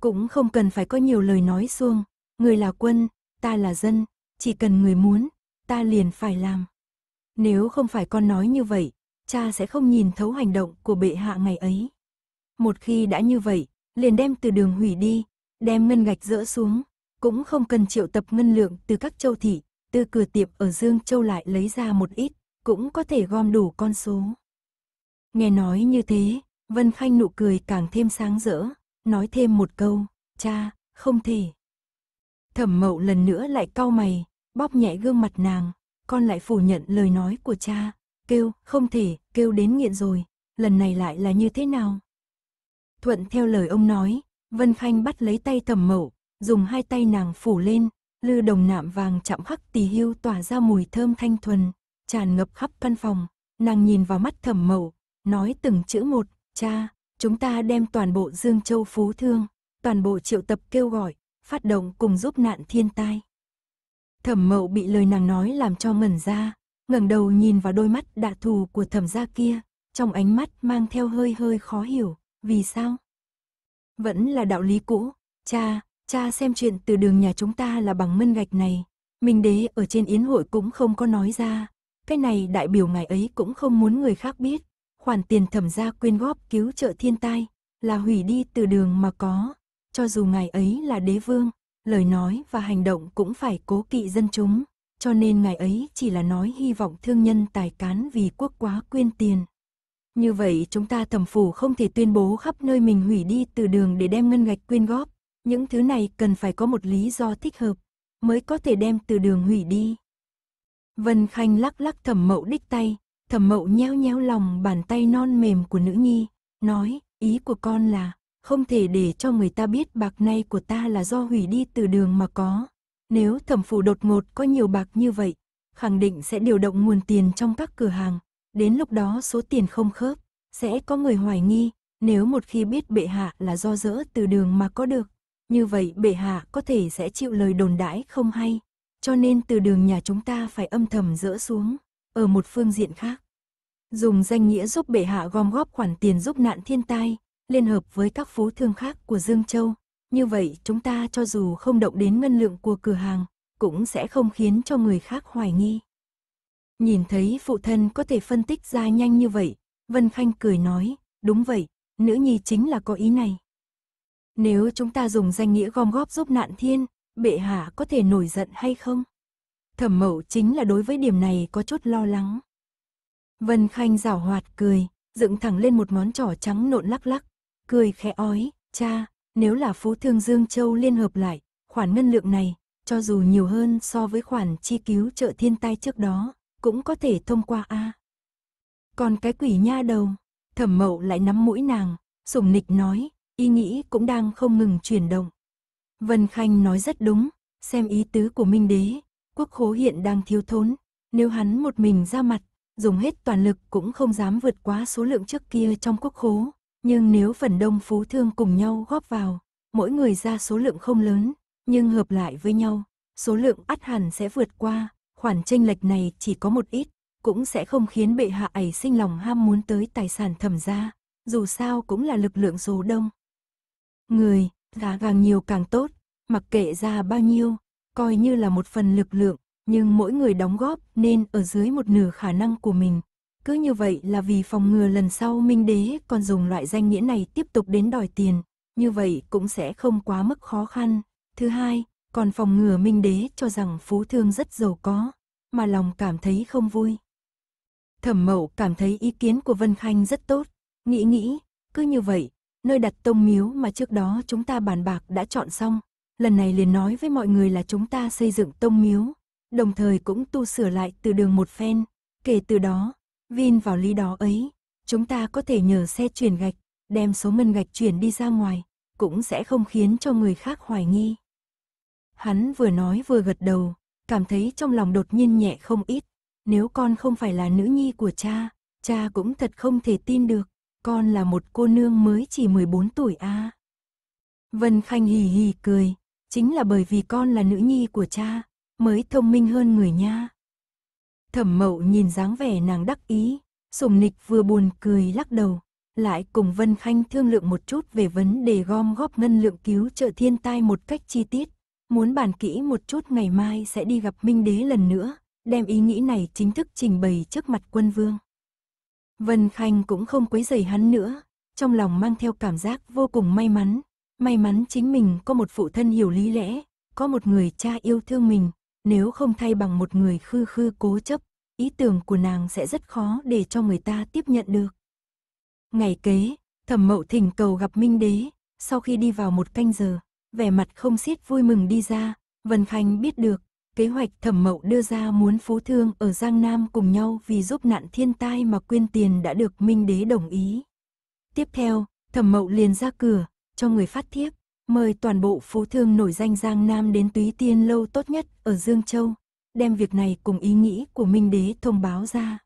Cũng không cần phải có nhiều lời nói xuông, người là quân, ta là dân, chỉ cần người muốn, ta liền phải làm. Nếu không phải con nói như vậy, cha sẽ không nhìn thấu hành động của bệ hạ ngày ấy. Một khi đã như vậy, liền đem từ đường hủy đi, đem ngân gạch dỡ xuống, cũng không cần triệu tập ngân lượng từ các châu thị, từ cửa tiệm ở Dương Châu lại lấy ra một ít, cũng có thể gom đủ con số. Nghe nói như thế, Vân Khanh nụ cười càng thêm sáng rỡ, nói thêm một câu, cha, không thể. Thẩm mậu lần nữa lại cau mày, bóp nhẹ gương mặt nàng, con lại phủ nhận lời nói của cha, kêu, không thể, kêu đến nghiện rồi, lần này lại là như thế nào? Thuận theo lời ông nói, Vân Khanh bắt lấy tay thẩm mậu, dùng hai tay nàng phủ lên, lư đồng nạm vàng chạm khắc tỳ hưu tỏa ra mùi thơm thanh thuần, tràn ngập khắp căn phòng, nàng nhìn vào mắt thẩm mậu, nói từng chữ một, cha, chúng ta đem toàn bộ Dương Châu Phú Thương, toàn bộ triệu tập kêu gọi, phát động cùng giúp nạn thiên tai. Thẩm mậu bị lời nàng nói làm cho ngẩn ra, ngẩng đầu nhìn vào đôi mắt đạ thù của thẩm gia kia, trong ánh mắt mang theo hơi hơi khó hiểu, vì sao? Vẫn là đạo lý cũ, cha, cha xem chuyện từ đường nhà chúng ta là bằng mân gạch này. Minh đế ở trên yến hội cũng không có nói ra. Cái này đại biểu ngài ấy cũng không muốn người khác biết. Khoản tiền thẩm gia quyên góp cứu trợ thiên tai là hủy đi từ đường mà có. Cho dù ngài ấy là đế vương, lời nói và hành động cũng phải cố kỵ dân chúng. Cho nên ngài ấy chỉ là nói hy vọng thương nhân tài cán vì quốc quá quyên tiền. Như vậy chúng ta thẩm phủ không thể tuyên bố khắp nơi mình hủy đi từ đường để đem ngân gạch quyên góp những thứ này cần phải có một lý do thích hợp, mới có thể đem từ đường hủy đi. Vân Khanh lắc lắc thẩm mậu đích tay, thẩm mậu nhéo nhéo lòng bàn tay non mềm của nữ nhi, nói, ý của con là, không thể để cho người ta biết bạc này của ta là do hủy đi từ đường mà có. Nếu thẩm phủ đột ngột có nhiều bạc như vậy, khẳng định sẽ điều động nguồn tiền trong các cửa hàng, đến lúc đó số tiền không khớp, sẽ có người hoài nghi, nếu một khi biết bệ hạ là do dỡ từ đường mà có được, như vậy bệ hạ có thể sẽ chịu lời đồn đãi không hay, cho nên từ đường nhà chúng ta phải âm thầm dỡ xuống, ở một phương diện khác. Dùng danh nghĩa giúp bệ hạ gom góp khoản tiền giúp nạn thiên tai, liên hợp với các phú thương khác của Dương Châu, như vậy chúng ta cho dù không động đến ngân lượng của cửa hàng, cũng sẽ không khiến cho người khác hoài nghi. Nhìn thấy phụ thân có thể phân tích ra nhanh như vậy, Vân Khanh cười nói, đúng vậy, nữ nhi chính là có ý này. Nếu chúng ta dùng danh nghĩa gom góp giúp nạn thiên, bệ hạ có thể nổi giận hay không? Thẩm mẫu chính là đối với điểm này có chút lo lắng. Vân Khanh rảo hoạt cười, dựng thẳng lên một món trỏ trắng nộn lắc lắc, cười khẽ ói, cha, nếu là Phú Thương Dương Châu liên hợp lại, khoản ngân lượng này, cho dù nhiều hơn so với khoản chi cứu trợ thiên tai trước đó, cũng có thể thông qua A. Còn cái quỷ nha đầu, thẩm mậu lại nắm mũi nàng, sùng nịch nói, ý nghĩ cũng đang không ngừng chuyển động. Vân Khanh nói rất đúng, xem ý tứ của Minh Đế, quốc khố hiện đang thiếu thốn, nếu hắn một mình ra mặt, dùng hết toàn lực cũng không dám vượt quá số lượng trước kia trong quốc khố, nhưng nếu phần đông phú thương cùng nhau góp vào, mỗi người ra số lượng không lớn, nhưng hợp lại với nhau, số lượng ắt hẳn sẽ vượt qua, khoản tranh lệch này chỉ có một ít, cũng sẽ không khiến bệ hạ ảy sinh lòng ham muốn tới tài sản thẩm gia, dù sao cũng là lực lượng số đông. Người, giá càng nhiều càng tốt, mặc kệ ra bao nhiêu, coi như là một phần lực lượng, nhưng mỗi người đóng góp nên ở dưới một nửa khả năng của mình. Cứ như vậy là vì phòng ngừa lần sau Minh Đế còn dùng loại danh nghĩa này tiếp tục đến đòi tiền, như vậy cũng sẽ không quá mức khó khăn. Thứ hai, còn phòng ngừa Minh Đế cho rằng Phú Thương rất giàu có, mà lòng cảm thấy không vui. Thẩm Mậu cảm thấy ý kiến của Vân Khanh rất tốt, nghĩ nghĩ, cứ như vậy, nơi đặt tông miếu mà trước đó chúng ta bàn bạc đã chọn xong. Lần này liền nói với mọi người là chúng ta xây dựng tông miếu, đồng thời cũng tu sửa lại từ đường một phen. Kể từ đó, vin vào lý đó ấy, chúng ta có thể nhờ xe chuyển gạch, đem số ngân gạch chuyển đi ra ngoài, cũng sẽ không khiến cho người khác hoài nghi. Hắn vừa nói vừa gật đầu, cảm thấy trong lòng đột nhiên nhẹ không ít. Nếu con không phải là nữ nhi của cha, cha cũng thật không thể tin được. Con là một cô nương mới chỉ 14 tuổi a. Vân Khanh hì hì cười, chính là bởi vì con là nữ nhi của cha, mới thông minh hơn người nha. Thẩm mậu nhìn dáng vẻ nàng đắc ý, sùng nịch vừa buồn cười lắc đầu, lại cùng Vân Khanh thương lượng một chút về vấn đề gom góp ngân lượng cứu trợ thiên tai một cách chi tiết, muốn bàn kỹ một chút ngày mai sẽ đi gặp Minh Đế lần nữa, đem ý nghĩ này chính thức trình bày trước mặt quân vương. Vân Khanh cũng không quấy rầy hắn nữa, trong lòng mang theo cảm giác vô cùng may mắn. May mắn chính mình có một phụ thân hiểu lý lẽ, có một người cha yêu thương mình, nếu không thay bằng một người khư khư cố chấp, ý tưởng của nàng sẽ rất khó để cho người ta tiếp nhận được. Ngày kế, thẩm mậu thỉnh cầu gặp Minh Đế, sau khi đi vào một canh giờ, vẻ mặt không xiết vui mừng đi ra, Vân Khanh biết được, kế hoạch thẩm mậu đưa ra muốn phú thương ở Giang Nam cùng nhau vì giúp nạn thiên tai mà quyên tiền đã được Minh Đế đồng ý. Tiếp theo, thẩm mậu liền ra cửa, cho người phát thiếp, mời toàn bộ phú thương nổi danh Giang Nam đến túy tiên lâu tốt nhất ở Dương Châu, đem việc này cùng ý nghĩ của Minh Đế thông báo ra.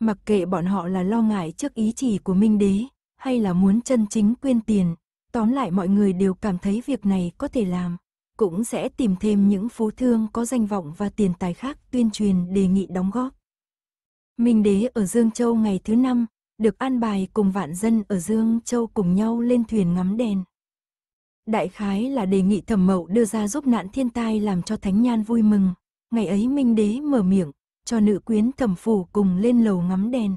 Mặc kệ bọn họ là lo ngại trước ý chỉ của Minh Đế, hay là muốn chân chính quyên tiền, tóm lại mọi người đều cảm thấy việc này có thể làm cũng sẽ tìm thêm những phú thương có danh vọng và tiền tài khác tuyên truyền đề nghị đóng góp. Minh đế ở Dương Châu ngày thứ năm, được an bài cùng vạn dân ở Dương Châu cùng nhau lên thuyền ngắm đèn. Đại khái là đề nghị thẩm mậu đưa ra giúp nạn thiên tai làm cho Thánh Nhan vui mừng. Ngày ấy Minh đế mở miệng, cho nữ quyến thẩm phủ cùng lên lầu ngắm đèn.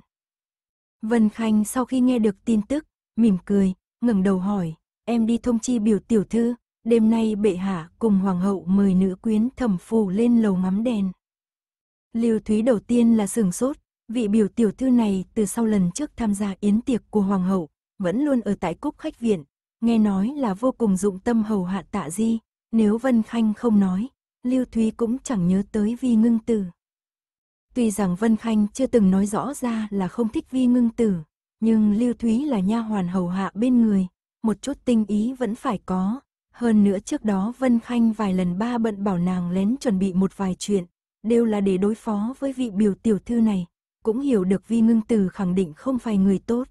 Vân Khanh sau khi nghe được tin tức, mỉm cười, ngẩng đầu hỏi, em đi thông chi biểu tiểu thư, Đêm nay bệ hạ cùng hoàng hậu mời nữ quyến thẩm phù lên lầu ngắm đèn. Lưu Thúy đầu tiên là sừng sốt, vị biểu tiểu thư này từ sau lần trước tham gia yến tiệc của hoàng hậu, vẫn luôn ở tại cúc khách viện, nghe nói là vô cùng dụng tâm hầu hạ tạ di, nếu Vân Khanh không nói, Lưu Thúy cũng chẳng nhớ tới vi ngưng tử. Tuy rằng Vân Khanh chưa từng nói rõ ra là không thích vi ngưng tử, nhưng Lưu Thúy là nha hoàn hầu hạ bên người, một chút tinh ý vẫn phải có, hơn nữa trước đó Vân Khanh vài lần ba bận bảo nàng lén chuẩn bị một vài chuyện, đều là để đối phó với vị biểu tiểu thư này, cũng hiểu được Vi Ngưng Từ khẳng định không phải người tốt.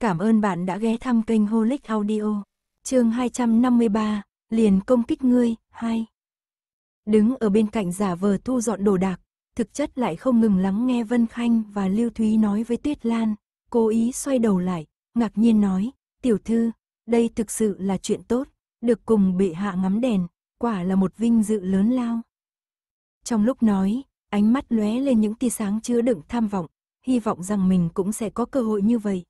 Cảm ơn bạn đã ghé thăm kênh Holic Audio. Chương 253, liền công kích ngươi, 2. Đứng ở bên cạnh giả vờ thu dọn đồ đạc, thực chất lại không ngừng lắng nghe Vân Khanh và Lưu Thúy nói với Tuyết Lan, cố ý xoay đầu lại, ngạc nhiên nói, tiểu thư, đây thực sự là chuyện tốt, được cùng bệ hạ ngắm đèn, quả là một vinh dự lớn lao. Trong lúc nói, ánh mắt lóe lên những tia sáng chứa đựng tham vọng, hy vọng rằng mình cũng sẽ có cơ hội như vậy.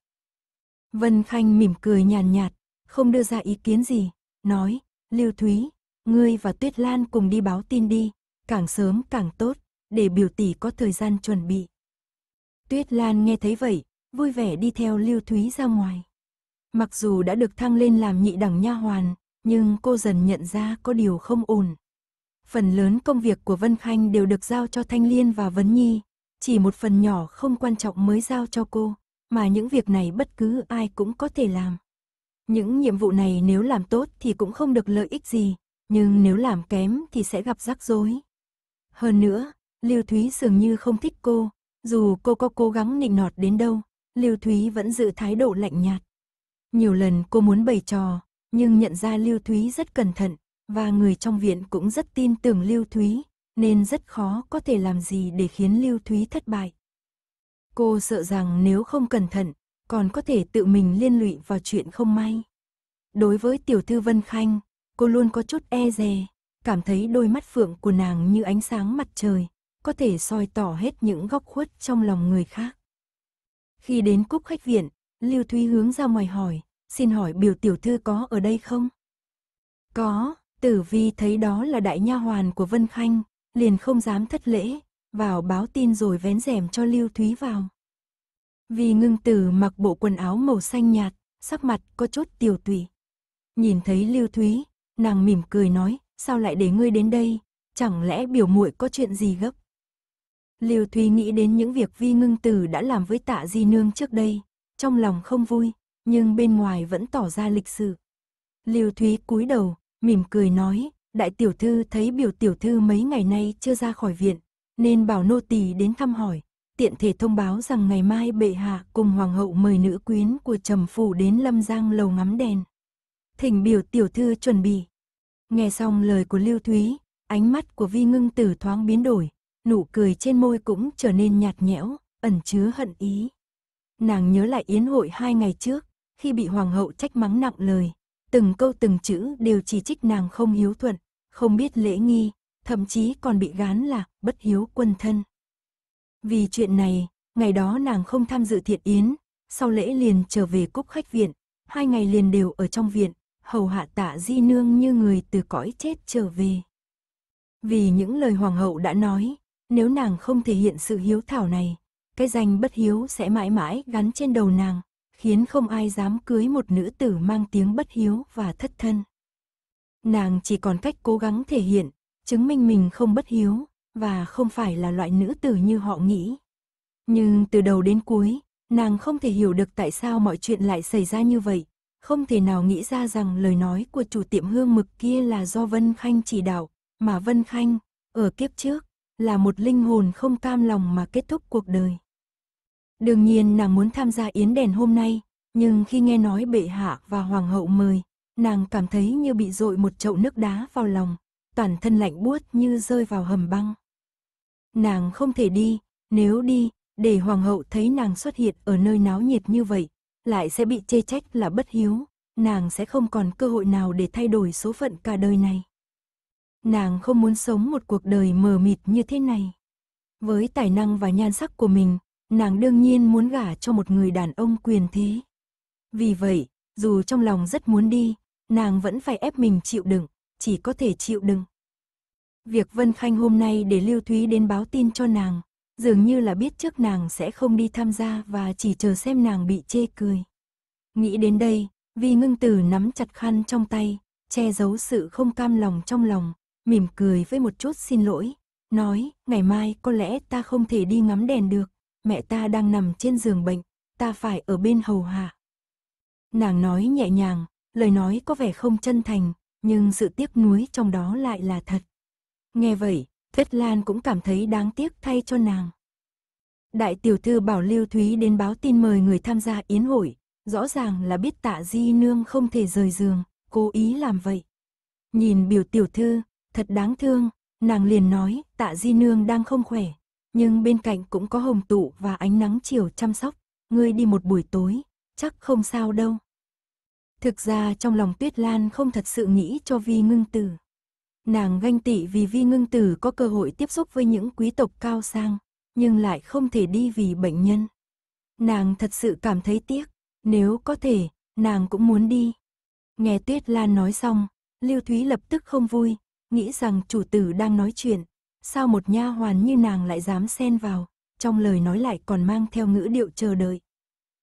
Vân Khanh mỉm cười nhàn nhạt, không đưa ra ý kiến gì, nói, Lưu Thúy, ngươi và Tuyết Lan cùng đi báo tin đi, càng sớm càng tốt, để biểu tỷ có thời gian chuẩn bị. Tuyết Lan nghe thấy vậy, vui vẻ đi theo Lưu Thúy ra ngoài. Mặc dù đã được thăng lên làm nhị đẳng nha hoàn, nhưng cô dần nhận ra có điều không ổn. Phần lớn công việc của Vân Khanh đều được giao cho Thanh Liên và Vấn Nhi, chỉ một phần nhỏ không quan trọng mới giao cho cô, mà những việc này bất cứ ai cũng có thể làm. Những nhiệm vụ này nếu làm tốt thì cũng không được lợi ích gì, nhưng nếu làm kém thì sẽ gặp rắc rối. Hơn nữa, Lưu Thúy dường như không thích cô, dù cô có cố gắng nịnh nọt đến đâu, Lưu Thúy vẫn giữ thái độ lạnh nhạt. Nhiều lần cô muốn bày trò, nhưng nhận ra Lưu Thúy rất cẩn thận, và người trong viện cũng rất tin tưởng Lưu Thúy, nên rất khó có thể làm gì để khiến Lưu Thúy thất bại. Cô sợ rằng nếu không cẩn thận, còn có thể tự mình liên lụy vào chuyện không may. Đối với tiểu thư Vân Khanh, cô luôn có chút e dè, cảm thấy đôi mắt phượng của nàng như ánh sáng mặt trời, có thể soi tỏ hết những góc khuất trong lòng người khác. Khi đến cúc khách viện, Lưu Thúy hướng ra ngoài hỏi, xin hỏi biểu tiểu thư có ở đây không? Có, tử vi thấy đó là đại nha hoàn của Vân Khanh, liền không dám thất lễ, vào báo tin rồi vén rèm cho Lưu Thúy vào. Vì ngưng tử mặc bộ quần áo màu xanh nhạt, sắc mặt có chút tiểu tụy. Nhìn thấy Lưu Thúy, nàng mỉm cười nói, sao lại để ngươi đến đây, chẳng lẽ biểu muội có chuyện gì gấp? Lưu Thúy nghĩ đến những việc Vi Ngưng Tử đã làm với Tạ Di Nương trước đây, trong lòng không vui, nhưng bên ngoài vẫn tỏ ra lịch sự. Lưu Thúy cúi đầu, mỉm cười nói, đại tiểu thư thấy biểu tiểu thư mấy ngày nay chưa ra khỏi viện, nên bảo nô tỳ đến thăm hỏi, tiện thể thông báo rằng ngày mai bệ hạ cùng hoàng hậu mời nữ quyến của trầm phủ đến lâm giang lầu ngắm đèn. Thỉnh biểu tiểu thư chuẩn bị. Nghe xong lời của Lưu Thúy, ánh mắt của Vi Ngưng Tử thoáng biến đổi, nụ cười trên môi cũng trở nên nhạt nhẽo, ẩn chứa hận ý. Nàng nhớ lại yến hội hai ngày trước, khi bị hoàng hậu trách mắng nặng lời, từng câu từng chữ đều chỉ trích nàng không hiếu thuận, không biết lễ nghi, thậm chí còn bị gán là bất hiếu quân thân. Vì chuyện này, ngày đó nàng không tham dự thiện yến, sau lễ liền trở về cúc khách viện, hai ngày liền đều ở trong viện, hầu hạ tạ di nương như người từ cõi chết trở về. Vì những lời hoàng hậu đã nói, nếu nàng không thể hiện sự hiếu thảo này, cái danh bất hiếu sẽ mãi mãi gắn trên đầu nàng, khiến không ai dám cưới một nữ tử mang tiếng bất hiếu và thất thân. Nàng chỉ còn cách cố gắng thể hiện, chứng minh mình không bất hiếu, và không phải là loại nữ tử như họ nghĩ. Nhưng từ đầu đến cuối, nàng không thể hiểu được tại sao mọi chuyện lại xảy ra như vậy, không thể nào nghĩ ra rằng lời nói của chủ tiệm hương mực kia là do Vân Khanh chỉ đạo, mà Vân Khanh, ở kiếp trước, là một linh hồn không cam lòng mà kết thúc cuộc đời. Đương nhiên nàng muốn tham gia yến đèn hôm nay, nhưng khi nghe nói bệ hạ và hoàng hậu mời, nàng cảm thấy như bị dội một chậu nước đá vào lòng, toàn thân lạnh buốt như rơi vào hầm băng. Nàng không thể đi, nếu đi, để hoàng hậu thấy nàng xuất hiện ở nơi náo nhiệt như vậy, lại sẽ bị chê trách là bất hiếu, nàng sẽ không còn cơ hội nào để thay đổi số phận cả đời này. Nàng không muốn sống một cuộc đời mờ mịt như thế này. Với tài năng và nhan sắc của mình, nàng đương nhiên muốn gả cho một người đàn ông quyền thế. Vì vậy, dù trong lòng rất muốn đi, nàng vẫn phải ép mình chịu đựng, chỉ có thể chịu đựng. Việc Vân Khanh hôm nay để Lưu Thúy đến báo tin cho nàng, dường như là biết trước nàng sẽ không đi tham gia và chỉ chờ xem nàng bị chê cười. Nghĩ đến đây, Vi Ngưng Tử nắm chặt khăn trong tay, che giấu sự không cam lòng trong lòng, mỉm cười với một chút xin lỗi, nói, ngày mai có lẽ ta không thể đi ngắm đèn được, mẹ ta đang nằm trên giường bệnh, ta phải ở bên hầu hạ. Nàng nói nhẹ nhàng, lời nói có vẻ không chân thành, nhưng sự tiếc nuối trong đó lại là thật. Nghe vậy, Thuyết Lan cũng cảm thấy đáng tiếc thay cho nàng. Đại tiểu thư bảo Lưu Thúy đến báo tin mời người tham gia yến hội, rõ ràng là biết tạ di nương không thể rời giường, cố ý làm vậy. Nhìn biểu tiểu thư, thật đáng thương, nàng liền nói tạ di nương đang không khỏe, nhưng bên cạnh cũng có hồng tụ và ánh nắng chiều chăm sóc, ngươi đi một buổi tối, chắc không sao đâu. Thực ra trong lòng Tuyết Lan không thật sự nghĩ cho Vi Ngưng Tử. Nàng ganh tị vì Vi Ngưng Tử có cơ hội tiếp xúc với những quý tộc cao sang, nhưng lại không thể đi vì bệnh nhân. Nàng thật sự cảm thấy tiếc, nếu có thể, nàng cũng muốn đi. Nghe Tuyết Lan nói xong, Lưu Thúy lập tức không vui, nghĩ rằng chủ tử đang nói chuyện, sao một nha hoàn như nàng lại dám xen vào, trong lời nói lại còn mang theo ngữ điệu chờ đợi.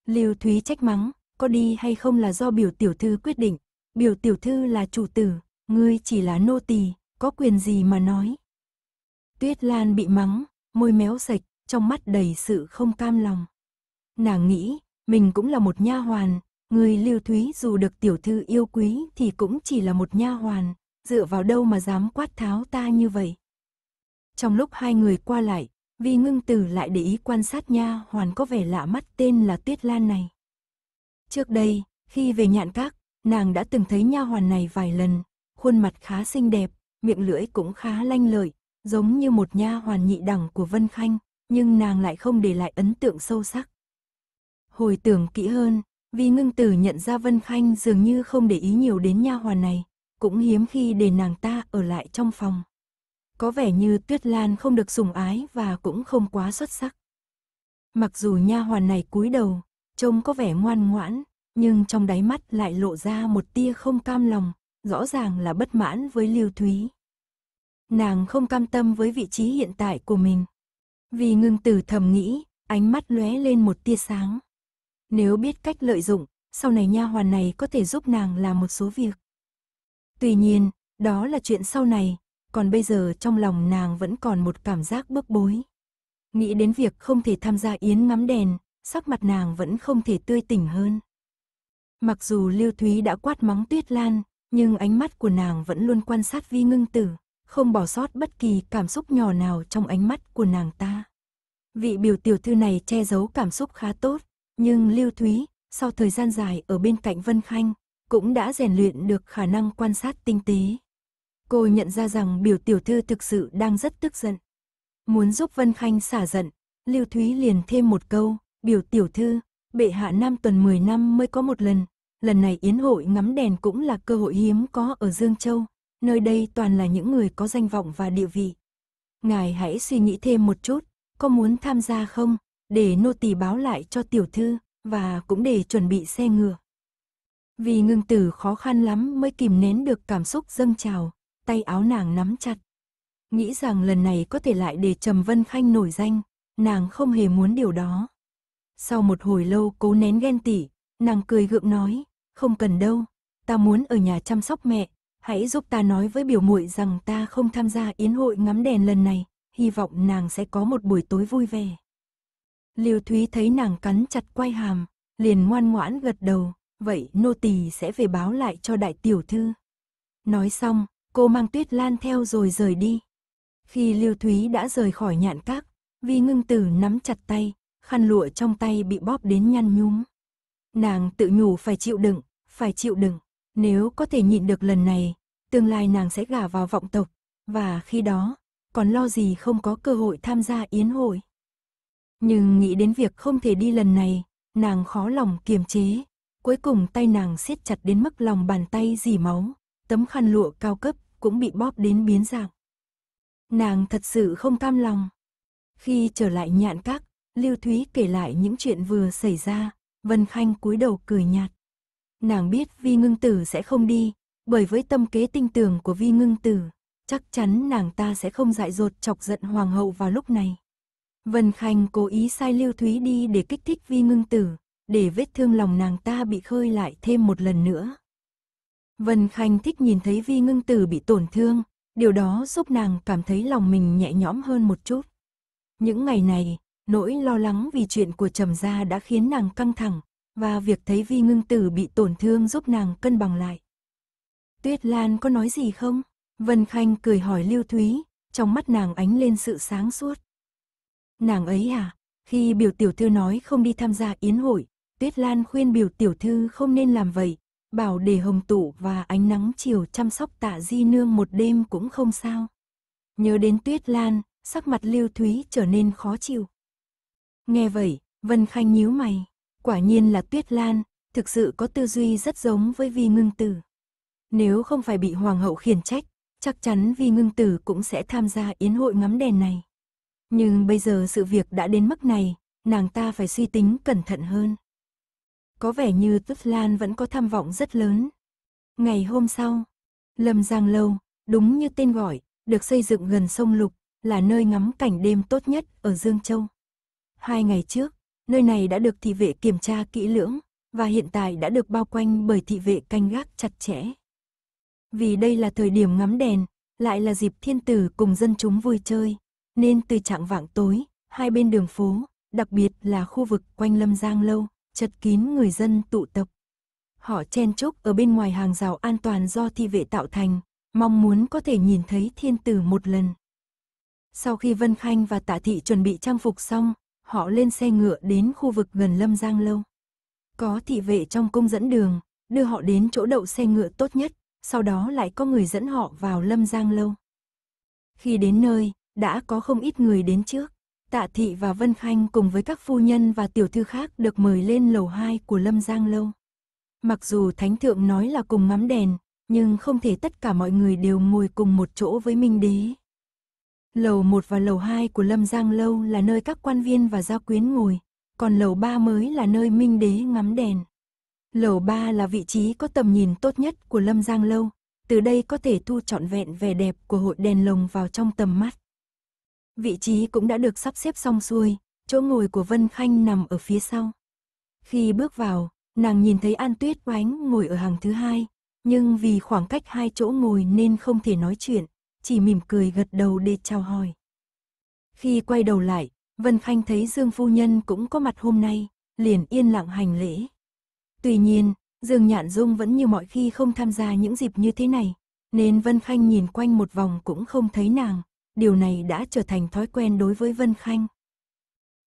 Lưu Thúy trách mắng, có đi hay không là do biểu tiểu thư quyết định, biểu tiểu thư là chủ tử, ngươi chỉ là nô tỳ, có quyền gì mà nói. Tuyết Lan bị mắng, môi méo sạch, trong mắt đầy sự không cam lòng. Nàng nghĩ, mình cũng là một nha hoàn, người Lưu Thúy dù được tiểu thư yêu quý thì cũng chỉ là một nha hoàn, dựa vào đâu mà dám quát tháo ta như vậy. Trong lúc hai người qua lại, Vi Ngưng Tử lại để ý quan sát nha hoàn có vẻ lạ mắt tên là Tuyết Lan này. Trước đây, khi về nhạn các, nàng đã từng thấy nha hoàn này vài lần, khuôn mặt khá xinh đẹp, miệng lưỡi cũng khá lanh lợi, giống như một nha hoàn nhị đẳng của Vân Khanh, nhưng nàng lại không để lại ấn tượng sâu sắc. Hồi tưởng kỹ hơn, Vi Ngưng Tử nhận ra Vân Khanh dường như không để ý nhiều đến nha hoàn này, cũng hiếm khi để nàng ta ở lại trong phòng có vẻ như Tuyết Lan không được sủng ái và cũng không quá xuất sắc. Mặc dù nha hoàn này cúi đầu, trông có vẻ ngoan ngoãn, nhưng trong đáy mắt lại lộ ra một tia không cam lòng, rõ ràng là bất mãn với Lưu Thúy. Nàng không cam tâm với vị trí hiện tại của mình. Vì ngưng tử thầm nghĩ, ánh mắt lóe lên một tia sáng. Nếu biết cách lợi dụng, sau này nha hoàn này có thể giúp nàng làm một số việc. Tuy nhiên, đó là chuyện sau này, còn bây giờ trong lòng nàng vẫn còn một cảm giác bức bối. Nghĩ đến việc không thể tham gia yến ngắm đèn, sắc mặt nàng vẫn không thể tươi tỉnh hơn. Mặc dù Lưu Thúy đã quát mắng Tuyết Lan, nhưng ánh mắt của nàng vẫn luôn quan sát Vi Ngưng Tử, không bỏ sót bất kỳ cảm xúc nhỏ nào trong ánh mắt của nàng ta. Vị biểu tiểu thư này che giấu cảm xúc khá tốt, nhưng Lưu Thúy, sau thời gian dài ở bên cạnh Vân Khanh, cũng đã rèn luyện được khả năng quan sát tinh tế, Cô nhận ra rằng biểu tiểu thư thực sự đang rất tức giận. Muốn giúp Vân Khanh xả giận, Lưu Thúy liền thêm một câu, biểu tiểu thư, bệ hạ nam tuần 10 năm mới có một lần. Lần này yến hội ngắm đèn cũng là cơ hội hiếm có ở Dương Châu, nơi đây toàn là những người có danh vọng và địa vị. Ngài hãy suy nghĩ thêm một chút, có muốn tham gia không, để nô tỳ báo lại cho tiểu thư, và cũng để chuẩn bị xe ngựa. Vì ngưng tử khó khăn lắm mới kìm nén được cảm xúc dâng trào, tay áo nàng nắm chặt. Nghĩ rằng lần này có thể lại để Trầm Vân Khanh nổi danh, nàng không hề muốn điều đó. Sau một hồi lâu cố nén ghen tỉ, nàng cười gượng nói, không cần đâu, ta muốn ở nhà chăm sóc mẹ, hãy giúp ta nói với biểu muội rằng ta không tham gia yến hội ngắm đèn lần này, hy vọng nàng sẽ có một buổi tối vui vẻ. Liêu Thúy thấy nàng cắn chặt quay hàm, liền ngoan ngoãn gật đầu, vậy nô tỳ sẽ về báo lại cho đại tiểu thư. Nói xong, cô mang Tuyết Lan theo rồi rời đi. Khi Lưu Thúy đã rời khỏi nhạn các, Vi ngưng tử nắm chặt tay, khăn lụa trong tay bị bóp đến nhăn nhúm. Nàng tự nhủ phải chịu đựng, phải chịu đựng, nếu có thể nhịn được lần này, tương lai nàng sẽ gả vào vọng tộc, và khi đó, còn lo gì không có cơ hội tham gia yến hội. Nhưng nghĩ đến việc không thể đi lần này, nàng khó lòng kiềm chế, cuối cùng tay nàng siết chặt đến mức lòng bàn tay dì máu, tấm khăn lụa cao cấp cũng bị bóp đến biến dạng. Nàng thật sự không cam lòng. Khi trở lại nhạn các, Lưu Thúy kể lại những chuyện vừa xảy ra, Vân Khanh cúi đầu cười nhạt. Nàng biết Vi Ngưng Tử sẽ không đi, bởi với tâm kế tinh tường của Vi Ngưng Tử, chắc chắn nàng ta sẽ không dại dột chọc giận hoàng hậu vào lúc này. Vân Khanh cố ý sai Lưu Thúy đi để kích thích Vi Ngưng Tử, để vết thương lòng nàng ta bị khơi lại thêm một lần nữa. Vân Khanh thích nhìn thấy Vi Ngưng Tử bị tổn thương, điều đó giúp nàng cảm thấy lòng mình nhẹ nhõm hơn một chút. Những ngày này, nỗi lo lắng vì chuyện của Trầm Gia đã khiến nàng căng thẳng, và việc thấy Vi Ngưng Tử bị tổn thương giúp nàng cân bằng lại. Tuyết Lan có nói gì không? Vân Khanh cười hỏi Lưu Thúy, trong mắt nàng ánh lên sự sáng suốt. Nàng ấy à, khi biểu tiểu thư nói không đi tham gia yến hội, Tuyết Lan khuyên biểu tiểu thư không nên làm vậy, bảo để hồng tủ và ánh nắng chiều chăm sóc tạ di nương một đêm cũng không sao. Nhớ đến tuyết lan, sắc mặt lưu thúy trở nên khó chịu. Nghe vậy, Vân Khanh nhíu mày, quả nhiên là tuyết lan, thực sự có tư duy rất giống với vi ngưng tử. Nếu không phải bị hoàng hậu khiển trách, chắc chắn vi ngưng tử cũng sẽ tham gia yến hội ngắm đèn này. Nhưng bây giờ sự việc đã đến mức này, nàng ta phải suy tính cẩn thận hơn có vẻ như Tức Lan vẫn có tham vọng rất lớn. Ngày hôm sau, Lâm Giang Lâu, đúng như tên gọi, được xây dựng gần sông Lục, là nơi ngắm cảnh đêm tốt nhất ở Dương Châu. Hai ngày trước, nơi này đã được thị vệ kiểm tra kỹ lưỡng, và hiện tại đã được bao quanh bởi thị vệ canh gác chặt chẽ. Vì đây là thời điểm ngắm đèn, lại là dịp thiên tử cùng dân chúng vui chơi, nên từ trạng vạng tối, hai bên đường phố, đặc biệt là khu vực quanh Lâm Giang Lâu, chật kín người dân tụ tập. Họ chen chúc ở bên ngoài hàng rào an toàn do thi vệ tạo thành, mong muốn có thể nhìn thấy thiên tử một lần. Sau khi Vân Khanh và Tạ Thị chuẩn bị trang phục xong, họ lên xe ngựa đến khu vực gần Lâm Giang Lâu. Có thị vệ trong cung dẫn đường, đưa họ đến chỗ đậu xe ngựa tốt nhất, sau đó lại có người dẫn họ vào Lâm Giang Lâu. Khi đến nơi, đã có không ít người đến trước. Tạ Thị và Vân Khanh cùng với các phu nhân và tiểu thư khác được mời lên lầu 2 của Lâm Giang Lâu. Mặc dù Thánh Thượng nói là cùng ngắm đèn, nhưng không thể tất cả mọi người đều ngồi cùng một chỗ với Minh Đế. Lầu 1 và lầu 2 của Lâm Giang Lâu là nơi các quan viên và gia quyến ngồi, còn lầu 3 mới là nơi Minh Đế ngắm đèn. Lầu 3 là vị trí có tầm nhìn tốt nhất của Lâm Giang Lâu, từ đây có thể thu trọn vẹn vẻ đẹp của hội đèn lồng vào trong tầm mắt. Vị trí cũng đã được sắp xếp xong xuôi, chỗ ngồi của Vân Khanh nằm ở phía sau. Khi bước vào, nàng nhìn thấy An Tuyết Oánh ngồi ở hàng thứ hai, nhưng vì khoảng cách hai chỗ ngồi nên không thể nói chuyện, chỉ mỉm cười gật đầu để chào hỏi. Khi quay đầu lại, Vân Khanh thấy Dương Phu Nhân cũng có mặt hôm nay, liền yên lặng hành lễ. Tuy nhiên, Dương Nhạn Dung vẫn như mọi khi không tham gia những dịp như thế này, nên Vân Khanh nhìn quanh một vòng cũng không thấy nàng, điều này đã trở thành thói quen đối với Vân Khanh.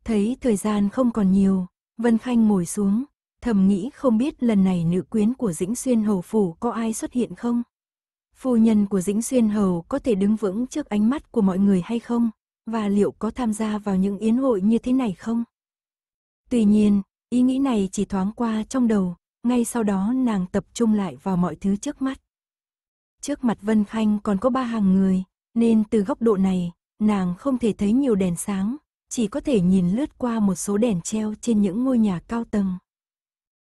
Thấy thời gian không còn nhiều, Vân Khanh ngồi xuống, thầm nghĩ không biết lần này nữ quyến của Dĩnh Xuyên Hầu Phủ có ai xuất hiện không? Phu nhân của Dĩnh Xuyên Hầu có thể đứng vững trước ánh mắt của mọi người hay không? Và liệu có tham gia vào những yến hội như thế này không? Tuy nhiên, ý nghĩ này chỉ thoáng qua trong đầu, ngay sau đó nàng tập trung lại vào mọi thứ trước mắt. Trước mặt Vân Khanh còn có ba hàng người, nên từ góc độ này, nàng không thể thấy nhiều đèn sáng, chỉ có thể nhìn lướt qua một số đèn treo trên những ngôi nhà cao tầng.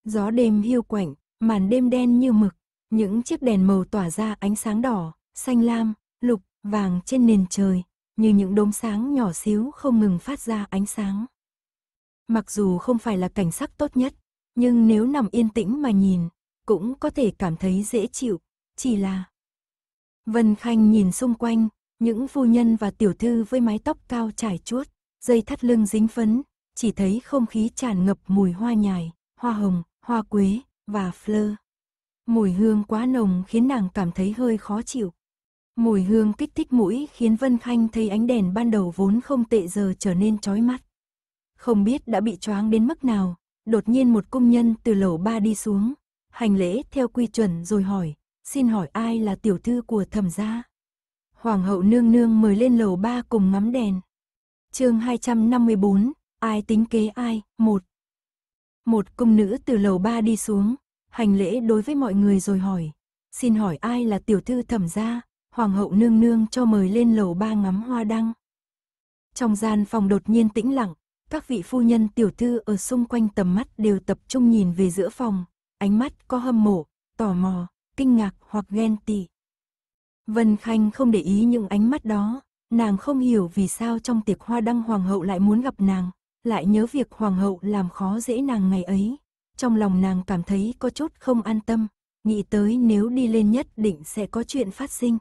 Gió đêm hiu quạnh, màn đêm đen như mực, những chiếc đèn màu tỏa ra ánh sáng đỏ, xanh lam, lục, vàng trên nền trời, như những đốm sáng nhỏ xíu không ngừng phát ra ánh sáng. Mặc dù không phải là cảnh sắc tốt nhất, nhưng nếu nằm yên tĩnh mà nhìn, cũng có thể cảm thấy dễ chịu, chỉ là Vân Khanh nhìn xung quanh, những phu nhân và tiểu thư với mái tóc cao trải chuốt, dây thắt lưng dính phấn, chỉ thấy không khí tràn ngập mùi hoa nhài, hoa hồng, hoa quế và fleur. Mùi hương quá nồng khiến nàng cảm thấy hơi khó chịu. Mùi hương kích thích mũi khiến Vân Khanh thấy ánh đèn ban đầu vốn không tệ giờ trở nên chói mắt. Không biết đã bị choáng đến mức nào, đột nhiên một công nhân từ lầu ba đi xuống, hành lễ theo quy chuẩn rồi hỏi, Xin hỏi ai là tiểu thư của thẩm gia? Hoàng hậu nương nương mời lên lầu ba cùng ngắm đèn. chương 254, ai tính kế ai? Một. Một cung nữ từ lầu ba đi xuống, hành lễ đối với mọi người rồi hỏi. Xin hỏi ai là tiểu thư thẩm gia? Hoàng hậu nương nương cho mời lên lầu ba ngắm hoa đăng. Trong gian phòng đột nhiên tĩnh lặng, các vị phu nhân tiểu thư ở xung quanh tầm mắt đều tập trung nhìn về giữa phòng, ánh mắt có hâm mộ, tò mò, kinh ngạc hoặc ghen tị. Vân Khanh không để ý những ánh mắt đó, nàng không hiểu vì sao trong tiệc hoa đăng hoàng hậu lại muốn gặp nàng, lại nhớ việc hoàng hậu làm khó dễ nàng ngày ấy. Trong lòng nàng cảm thấy có chút không an tâm, nghĩ tới nếu đi lên nhất định sẽ có chuyện phát sinh.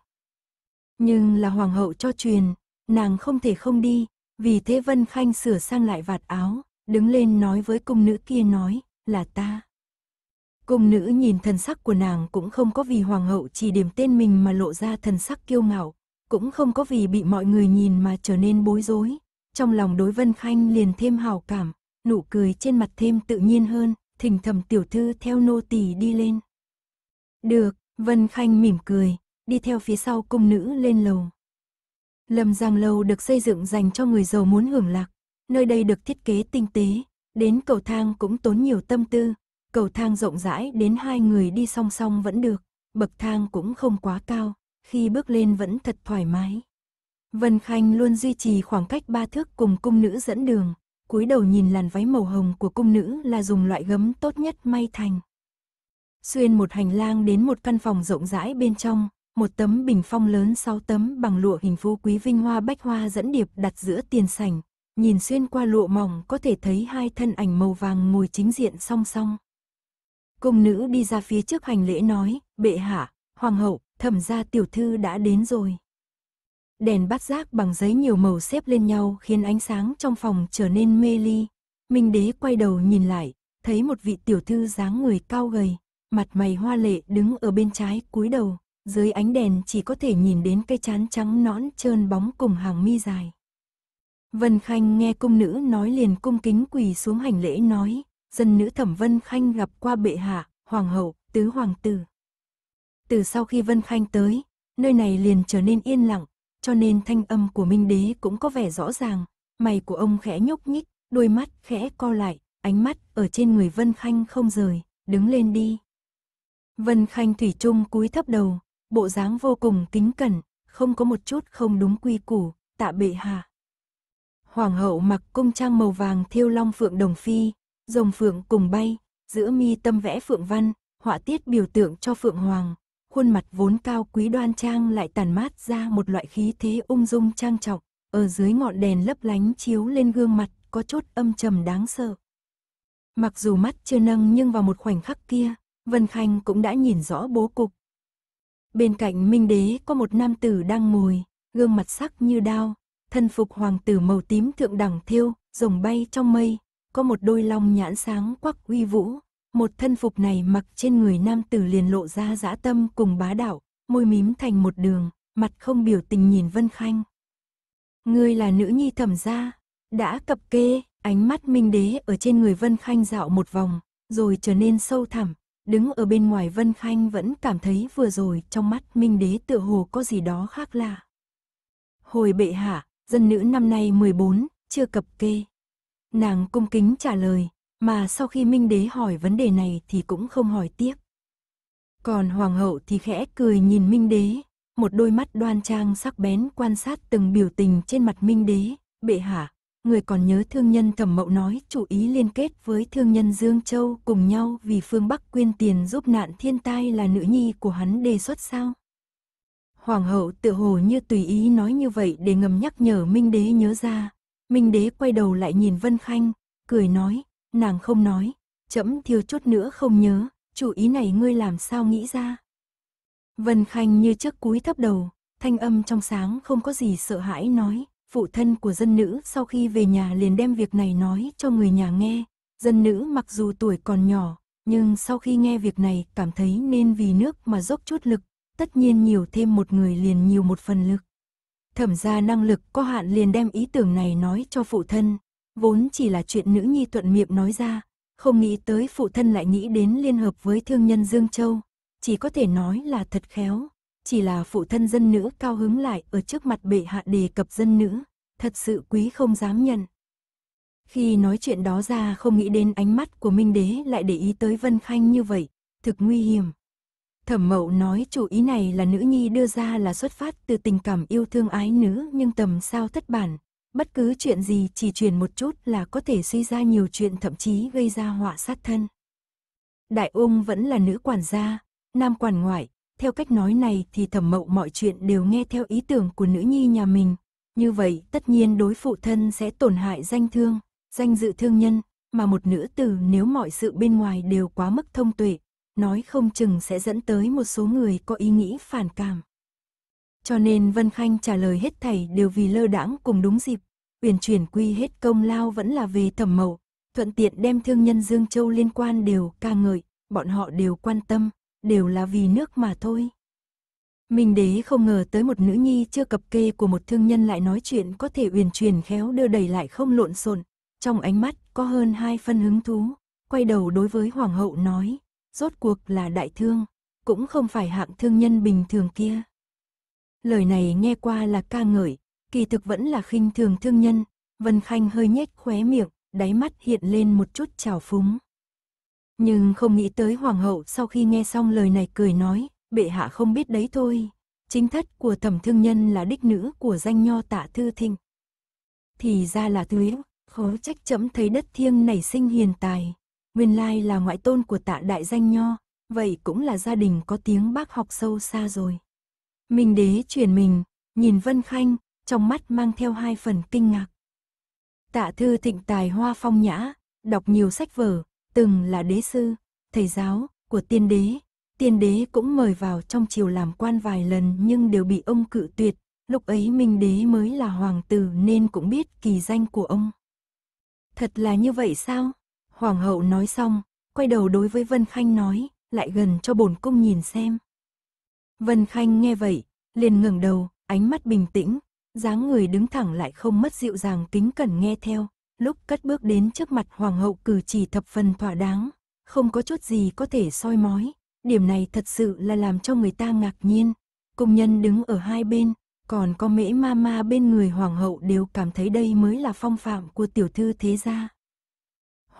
Nhưng là hoàng hậu cho truyền, nàng không thể không đi, vì thế Vân Khanh sửa sang lại vạt áo, đứng lên nói với cung nữ kia nói, là ta. Cung nữ nhìn thần sắc của nàng cũng không có vì hoàng hậu chỉ điểm tên mình mà lộ ra thần sắc kiêu ngạo, cũng không có vì bị mọi người nhìn mà trở nên bối rối. Trong lòng đối Vân Khanh liền thêm hào cảm, nụ cười trên mặt thêm tự nhiên hơn, thỉnh thầm tiểu thư theo nô tỳ đi lên. Được, Vân Khanh mỉm cười, đi theo phía sau cung nữ lên lầu. Lâm Giang Lâu được xây dựng dành cho người giàu muốn hưởng lạc, nơi đây được thiết kế tinh tế, đến cầu thang cũng tốn nhiều tâm tư, Cầu thang rộng rãi đến hai người đi song song vẫn được, bậc thang cũng không quá cao, khi bước lên vẫn thật thoải mái. Vân Khanh luôn duy trì khoảng cách ba thước cùng cung nữ dẫn đường, cúi đầu nhìn làn váy màu hồng của cung nữ là dùng loại gấm tốt nhất may thành. Xuyên một hành lang đến một căn phòng rộng rãi bên trong, một tấm bình phong lớn sáu tấm bằng lụa hình phú quý vinh hoa bách hoa dẫn điệp đặt giữa tiền sảnh, nhìn xuyên qua lụa mỏng có thể thấy hai thân ảnh màu vàng ngồi chính diện song song, Cung nữ đi ra phía trước hành lễ nói, bệ hạ, hoàng hậu, thẩm gia tiểu thư đã đến rồi. Đèn bát giác bằng giấy nhiều màu xếp lên nhau khiến ánh sáng trong phòng trở nên mê ly. Minh đế quay đầu nhìn lại, thấy một vị tiểu thư dáng người cao gầy, mặt mày hoa lệ đứng ở bên trái cúi đầu, dưới ánh đèn chỉ có thể nhìn đến cây chán trắng nõn trơn bóng cùng hàng mi dài. Vân Khanh nghe cung nữ nói liền cung kính quỳ xuống hành lễ nói, dân nữ thẩm Vân Khanh gặp qua bệ hạ, hoàng hậu, tứ hoàng tử. Từ sau khi Vân Khanh tới, nơi này liền trở nên yên lặng, cho nên thanh âm của Minh Đế cũng có vẻ rõ ràng, mày của ông khẽ nhúc nhích, đôi mắt khẽ co lại, ánh mắt ở trên người Vân Khanh không rời, đứng lên đi. Vân Khanh thủy chung cúi thấp đầu, bộ dáng vô cùng kính cẩn, không có một chút không đúng quy củ, tạ bệ hạ. Hoàng hậu mặc cung trang màu vàng thiêu long phượng đồng phi, rồng phượng cùng bay, giữa mi tâm vẽ phượng văn, họa tiết biểu tượng cho phượng hoàng, khuôn mặt vốn cao quý đoan trang lại tàn mát ra một loại khí thế ung dung trang trọng, ở dưới ngọn đèn lấp lánh chiếu lên gương mặt có chút âm trầm đáng sợ. Mặc dù mắt chưa nâng nhưng vào một khoảnh khắc kia, Vân Khanh cũng đã nhìn rõ bố cục. Bên cạnh Minh Đế có một nam tử đang ngồi, gương mặt sắc như đao, thân phục hoàng tử màu tím thượng đẳng thiêu rồng bay trong mây, có một đôi long nhãn sáng quắc uy vũ, một thân phục này mặc trên người nam tử liền lộ ra dã tâm cùng bá đạo, môi mím thành một đường, mặt không biểu tình nhìn Vân Khanh. Ngươi là nữ nhi thẩm gia, đã cập kê, ánh mắt minh đế ở trên người Vân Khanh dạo một vòng, rồi trở nên sâu thẳm, đứng ở bên ngoài Vân Khanh vẫn cảm thấy vừa rồi trong mắt minh đế tựa hồ có gì đó khác lạ. Hồi bệ hạ, dân nữ năm nay 14, chưa cập kê. Nàng cung kính trả lời, mà sau khi Minh Đế hỏi vấn đề này thì cũng không hỏi tiếp. Còn Hoàng hậu thì khẽ cười nhìn Minh Đế, một đôi mắt đoan trang sắc bén quan sát từng biểu tình trên mặt Minh Đế, bệ hạ. Người còn nhớ thương nhân thẩm mậu nói chủ ý liên kết với thương nhân Dương Châu cùng nhau vì phương Bắc quyên tiền giúp nạn thiên tai là nữ nhi của hắn đề xuất sao? Hoàng hậu tự hồ như tùy ý nói như vậy để ngầm nhắc nhở Minh Đế nhớ ra, Minh đế quay đầu lại nhìn Vân Khanh, cười nói, nàng không nói, chấm thiếu chút nữa không nhớ, chủ ý này ngươi làm sao nghĩ ra. Vân Khanh như trước cúi thấp đầu, thanh âm trong sáng không có gì sợ hãi nói, phụ thân của dân nữ sau khi về nhà liền đem việc này nói cho người nhà nghe, dân nữ mặc dù tuổi còn nhỏ, nhưng sau khi nghe việc này cảm thấy nên vì nước mà dốc chút lực, tất nhiên nhiều thêm một người liền nhiều một phần lực. Thẩm gia năng lực có hạn liền đem ý tưởng này nói cho phụ thân, vốn chỉ là chuyện nữ nhi thuận miệng nói ra, không nghĩ tới phụ thân lại nghĩ đến liên hợp với thương nhân Dương Châu, chỉ có thể nói là thật khéo, chỉ là phụ thân dân nữ cao hứng lại ở trước mặt bệ hạ đề cập dân nữ, thật sự quý không dám nhận. Khi nói chuyện đó ra không nghĩ đến ánh mắt của Minh Đế lại để ý tới Vân Khanh như vậy, thực nguy hiểm. Thẩm mậu nói chủ ý này là nữ nhi đưa ra là xuất phát từ tình cảm yêu thương ái nữ nhưng tầm sao thất bản. Bất cứ chuyện gì chỉ truyền một chút là có thể suy ra nhiều chuyện thậm chí gây ra họa sát thân. Đại ung vẫn là nữ quản gia, nam quản ngoại, theo cách nói này thì thẩm mậu mọi chuyện đều nghe theo ý tưởng của nữ nhi nhà mình. Như vậy tất nhiên đối phụ thân sẽ tổn hại danh thương, danh dự thương nhân, mà một nữ tử nếu mọi sự bên ngoài đều quá mức thông tuệ, nói không chừng sẽ dẫn tới một số người có ý nghĩ phản cảm. Cho nên Vân Khanh trả lời hết thảy đều vì lơ đãng cùng đúng dịp, uyển chuyển quy hết công lao vẫn là về thẩm mậu, thuận tiện đem thương nhân Dương Châu liên quan đều ca ngợi, bọn họ đều quan tâm, đều là vì nước mà thôi. mình đế không ngờ tới một nữ nhi chưa cập kê của một thương nhân lại nói chuyện có thể uyển chuyển khéo đưa đẩy lại không lộn xộn, trong ánh mắt có hơn hai phân hứng thú, quay đầu đối với hoàng hậu nói, rốt cuộc là đại thương, cũng không phải hạng thương nhân bình thường kia. Lời này nghe qua là ca ngợi, kỳ thực vẫn là khinh thường thương nhân, Vân Khanh hơi nhếch khóe miệng, đáy mắt hiện lên một chút trào phúng. Nhưng không nghĩ tới hoàng hậu sau khi nghe xong lời này cười nói, bệ hạ không biết đấy thôi, chính thất của thẩm thương nhân là đích nữ của danh nho tạ thư thịnh. Thì ra là tưới, khó trách chấm thấy đất thiêng nảy sinh hiền tài nguyên lai là ngoại tôn của tạ đại danh nho, vậy cũng là gia đình có tiếng bác học sâu xa rồi. Minh đế chuyển mình, nhìn Vân Khanh, trong mắt mang theo hai phần kinh ngạc. Tạ thư thịnh tài hoa phong nhã, đọc nhiều sách vở, từng là đế sư, thầy giáo của tiên đế. Tiên đế cũng mời vào trong triều làm quan vài lần nhưng đều bị ông cự tuyệt. Lúc ấy Minh đế mới là hoàng tử nên cũng biết kỳ danh của ông. Thật là như vậy sao? Hoàng hậu nói xong, quay đầu đối với Vân Khanh nói, lại gần cho bổn cung nhìn xem. Vân Khanh nghe vậy, liền ngẩng đầu, ánh mắt bình tĩnh, dáng người đứng thẳng lại không mất dịu dàng kính cẩn nghe theo, lúc cất bước đến trước mặt hoàng hậu cử chỉ thập phần thỏa đáng, không có chút gì có thể soi mói, điểm này thật sự là làm cho người ta ngạc nhiên. Công nhân đứng ở hai bên, còn có mễ ma ma bên người hoàng hậu đều cảm thấy đây mới là phong phạm của tiểu thư thế gia.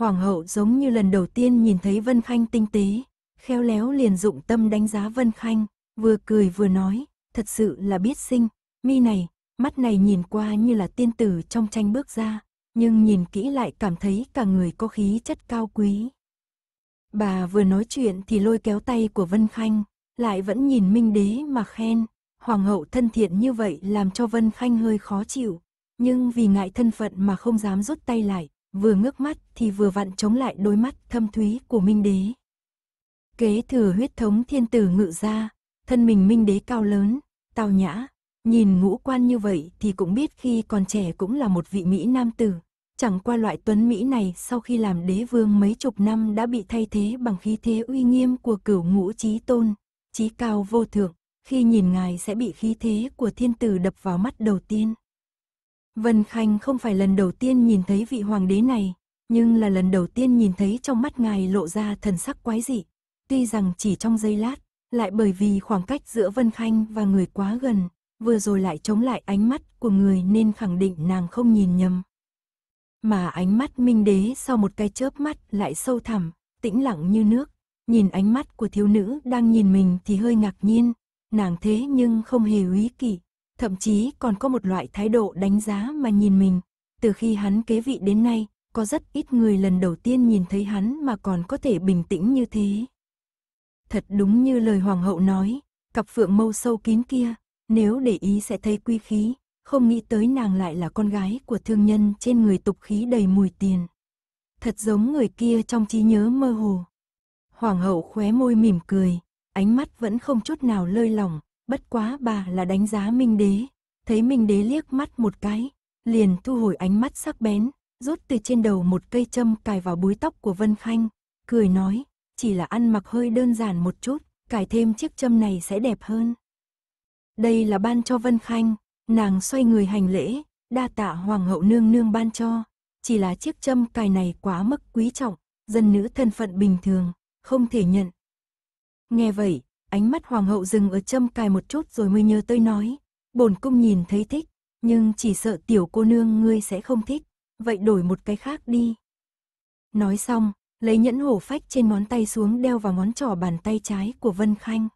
Hoàng hậu giống như lần đầu tiên nhìn thấy Vân Khanh tinh tế, khéo léo liền dụng tâm đánh giá Vân Khanh, vừa cười vừa nói, thật sự là biết sinh, mi này, mắt này nhìn qua như là tiên tử trong tranh bước ra, nhưng nhìn kỹ lại cảm thấy cả người có khí chất cao quý. Bà vừa nói chuyện thì lôi kéo tay của Vân Khanh, lại vẫn nhìn Minh Đế mà khen, Hoàng hậu thân thiện như vậy làm cho Vân Khanh hơi khó chịu, nhưng vì ngại thân phận mà không dám rút tay lại, vừa ngước mắt thì vừa vặn chống lại đôi mắt thâm thúy của Minh Đế. Kế thừa huyết thống thiên tử ngự ra, thân mình Minh Đế cao lớn, tao nhã, nhìn ngũ quan như vậy thì cũng biết khi còn trẻ cũng là một vị Mỹ nam tử. Chẳng qua loại tuấn Mỹ này sau khi làm đế vương mấy chục năm đã bị thay thế bằng khí thế uy nghiêm của cửu ngũ trí tôn, trí cao vô thượng, khi nhìn ngài sẽ bị khí thế của thiên tử đập vào mắt đầu tiên. Vân Khanh không phải lần đầu tiên nhìn thấy vị hoàng đế này, nhưng là lần đầu tiên nhìn thấy trong mắt ngài lộ ra thần sắc quái dị. Tuy rằng chỉ trong giây lát, lại bởi vì khoảng cách giữa Vân Khanh và người quá gần, vừa rồi lại chống lại ánh mắt của người nên khẳng định nàng không nhìn nhầm. Mà ánh mắt minh đế sau một cái chớp mắt lại sâu thẳm, tĩnh lặng như nước, nhìn ánh mắt của thiếu nữ đang nhìn mình thì hơi ngạc nhiên, nàng thế nhưng không hề úy kỷ, thậm chí còn có một loại thái độ đánh giá mà nhìn mình. Từ khi hắn kế vị đến nay, có rất ít người lần đầu tiên nhìn thấy hắn mà còn có thể bình tĩnh như thế. Thật đúng như lời hoàng hậu nói, cặp phượng mâu sâu kín kia, nếu để ý sẽ thấy quy khí, không nghĩ tới nàng lại là con gái của thương nhân trên người tục khí đầy mùi tiền. Thật giống người kia trong trí nhớ mơ hồ. Hoàng hậu khóe môi mỉm cười, ánh mắt vẫn không chút nào lơi lỏng, Bất quá bà là đánh giá Minh Đế, thấy Minh Đế liếc mắt một cái, liền thu hồi ánh mắt sắc bén, rút từ trên đầu một cây châm cài vào búi tóc của Vân Khanh, cười nói, chỉ là ăn mặc hơi đơn giản một chút, cài thêm chiếc châm này sẽ đẹp hơn. Đây là ban cho Vân Khanh, nàng xoay người hành lễ, đa tạ hoàng hậu nương nương ban cho, chỉ là chiếc châm cài này quá mức quý trọng, dân nữ thân phận bình thường, không thể nhận. Nghe vậy, ánh mắt hoàng hậu dừng ở châm cài một chút rồi mới nhớ tới nói. Bổn cung nhìn thấy thích, nhưng chỉ sợ tiểu cô nương ngươi sẽ không thích, vậy đổi một cái khác đi. Nói xong, lấy nhẫn hổ phách trên ngón tay xuống đeo vào ngón trỏ bàn tay trái của Vân Khanh.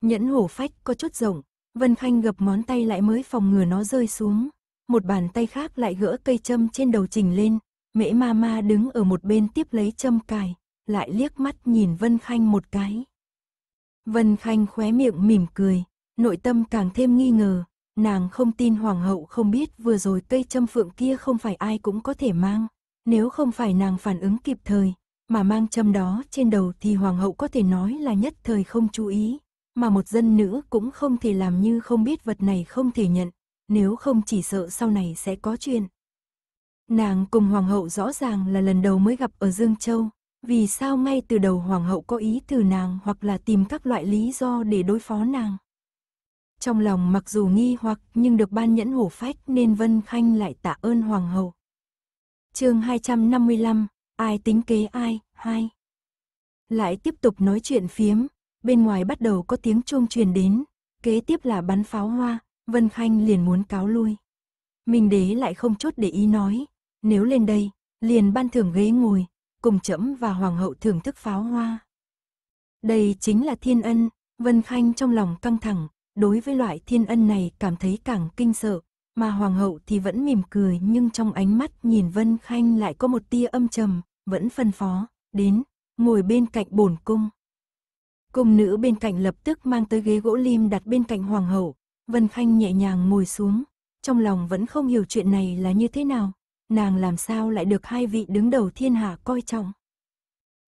Nhẫn hổ phách có chút rộng, Vân Khanh gập ngón tay lại mới phòng ngừa nó rơi xuống. Một bàn tay khác lại gỡ cây châm trên đầu trình lên, mễ ma ma đứng ở một bên tiếp lấy châm cài, lại liếc mắt nhìn Vân Khanh một cái. Vân Khanh khóe miệng mỉm cười, nội tâm càng thêm nghi ngờ, nàng không tin hoàng hậu không biết vừa rồi cây châm phượng kia không phải ai cũng có thể mang, nếu không phải nàng phản ứng kịp thời, mà mang châm đó trên đầu thì hoàng hậu có thể nói là nhất thời không chú ý, mà một dân nữ cũng không thể làm như không biết vật này không thể nhận, nếu không chỉ sợ sau này sẽ có chuyện. Nàng cùng hoàng hậu rõ ràng là lần đầu mới gặp ở Dương Châu, vì sao ngay từ đầu hoàng hậu có ý từ nàng hoặc là tìm các loại lý do để đối phó nàng? Trong lòng mặc dù nghi hoặc nhưng được ban nhẫn hổ phách nên Vân Khanh lại tạ ơn hoàng hậu. chương 255, ai tính kế ai, hai. Lại tiếp tục nói chuyện phiếm, bên ngoài bắt đầu có tiếng chuông truyền đến, kế tiếp là bắn pháo hoa, Vân Khanh liền muốn cáo lui. Minh đế lại không chốt để ý nói, nếu lên đây, liền ban thưởng ghế ngồi, cùng trẫm và hoàng hậu thưởng thức pháo hoa. Đây chính là thiên ân, Vân Khanh trong lòng căng thẳng, đối với loại thiên ân này cảm thấy càng kinh sợ, mà hoàng hậu thì vẫn mỉm cười nhưng trong ánh mắt nhìn Vân Khanh lại có một tia âm trầm, vẫn phân phó, đến, ngồi bên cạnh bổn cung. Cung nữ bên cạnh lập tức mang tới ghế gỗ lim đặt bên cạnh hoàng hậu, Vân Khanh nhẹ nhàng ngồi xuống, trong lòng vẫn không hiểu chuyện này là như thế nào, nàng làm sao lại được hai vị đứng đầu thiên hạ coi trọng.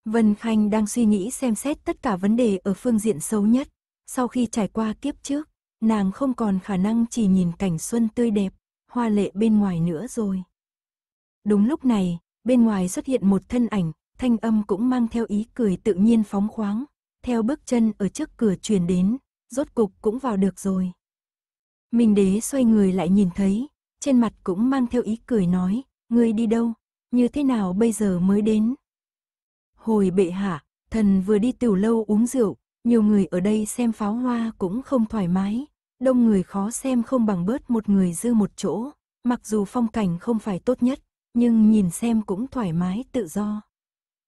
Vân Khanh đang suy nghĩ xem xét tất cả vấn đề ở phương diện xấu nhất. Sau khi trải qua kiếp trước, nàng không còn khả năng chỉ nhìn cảnh xuân tươi đẹp, hoa lệ bên ngoài nữa rồi. Đúng lúc này, bên ngoài xuất hiện một thân ảnh, thanh âm cũng mang theo ý cười tự nhiên phóng khoáng, theo bước chân ở trước cửa truyền đến, rốt cục cũng vào được rồi. Minh đế xoay người lại nhìn thấy, trên mặt cũng mang theo ý cười nói, Ngươi đi đâu? Như thế nào bây giờ mới đến? Hồi bệ hạ, thần vừa đi tiểu lâu uống rượu, nhiều người ở đây xem pháo hoa cũng không thoải mái, đông người khó xem không bằng bớt một người dư một chỗ, mặc dù phong cảnh không phải tốt nhất, nhưng nhìn xem cũng thoải mái tự do.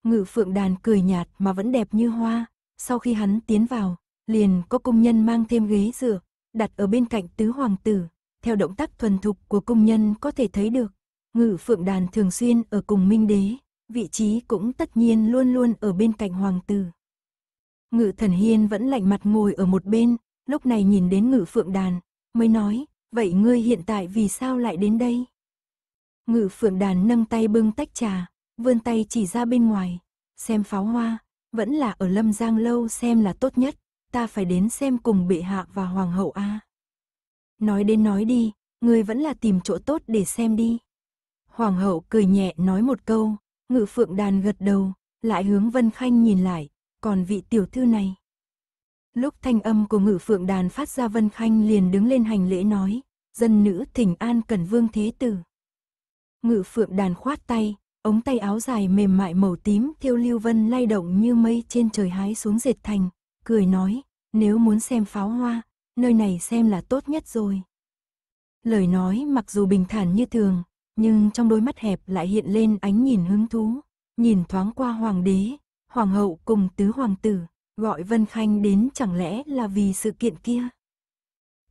Ngự phượng đàn cười nhạt mà vẫn đẹp như hoa, sau khi hắn tiến vào, liền có công nhân mang thêm ghế dựa, đặt ở bên cạnh tứ hoàng tử, theo động tác thuần thục của công nhân có thể thấy được, Ngự phượng đàn thường xuyên ở cùng minh đế, vị trí cũng tất nhiên luôn luôn ở bên cạnh hoàng tử. Ngự thần hiên vẫn lạnh mặt ngồi ở một bên, lúc này nhìn đến ngự phượng đàn, mới nói, vậy ngươi hiện tại vì sao lại đến đây? Ngự phượng đàn nâng tay bưng tách trà, vươn tay chỉ ra bên ngoài, xem pháo hoa, vẫn là ở lâm giang lâu xem là tốt nhất, ta phải đến xem cùng bệ hạ và hoàng hậu A. Nói đến nói đi, ngươi vẫn là tìm chỗ tốt để xem đi. Hoàng hậu cười nhẹ nói một câu, ngự phượng đàn gật đầu, lại hướng Vân Khanh nhìn lại, còn vị tiểu thư này. Lúc thanh âm của ngự phượng đàn phát ra Vân Khanh liền đứng lên hành lễ nói, dân nữ thỉnh an cần vương thế tử. Ngự phượng đàn khoát tay, ống tay áo dài mềm mại màu tím thiêu lưu vân lay động như mây trên trời hái xuống dệt thành, cười nói, nếu muốn xem pháo hoa, nơi này xem là tốt nhất rồi. Lời nói mặc dù bình thản như thường, nhưng trong đôi mắt hẹp lại hiện lên ánh nhìn hứng thú, nhìn thoáng qua hoàng đế, hoàng hậu cùng tứ hoàng tử, gọi Vân Khanh đến chẳng lẽ là vì sự kiện kia.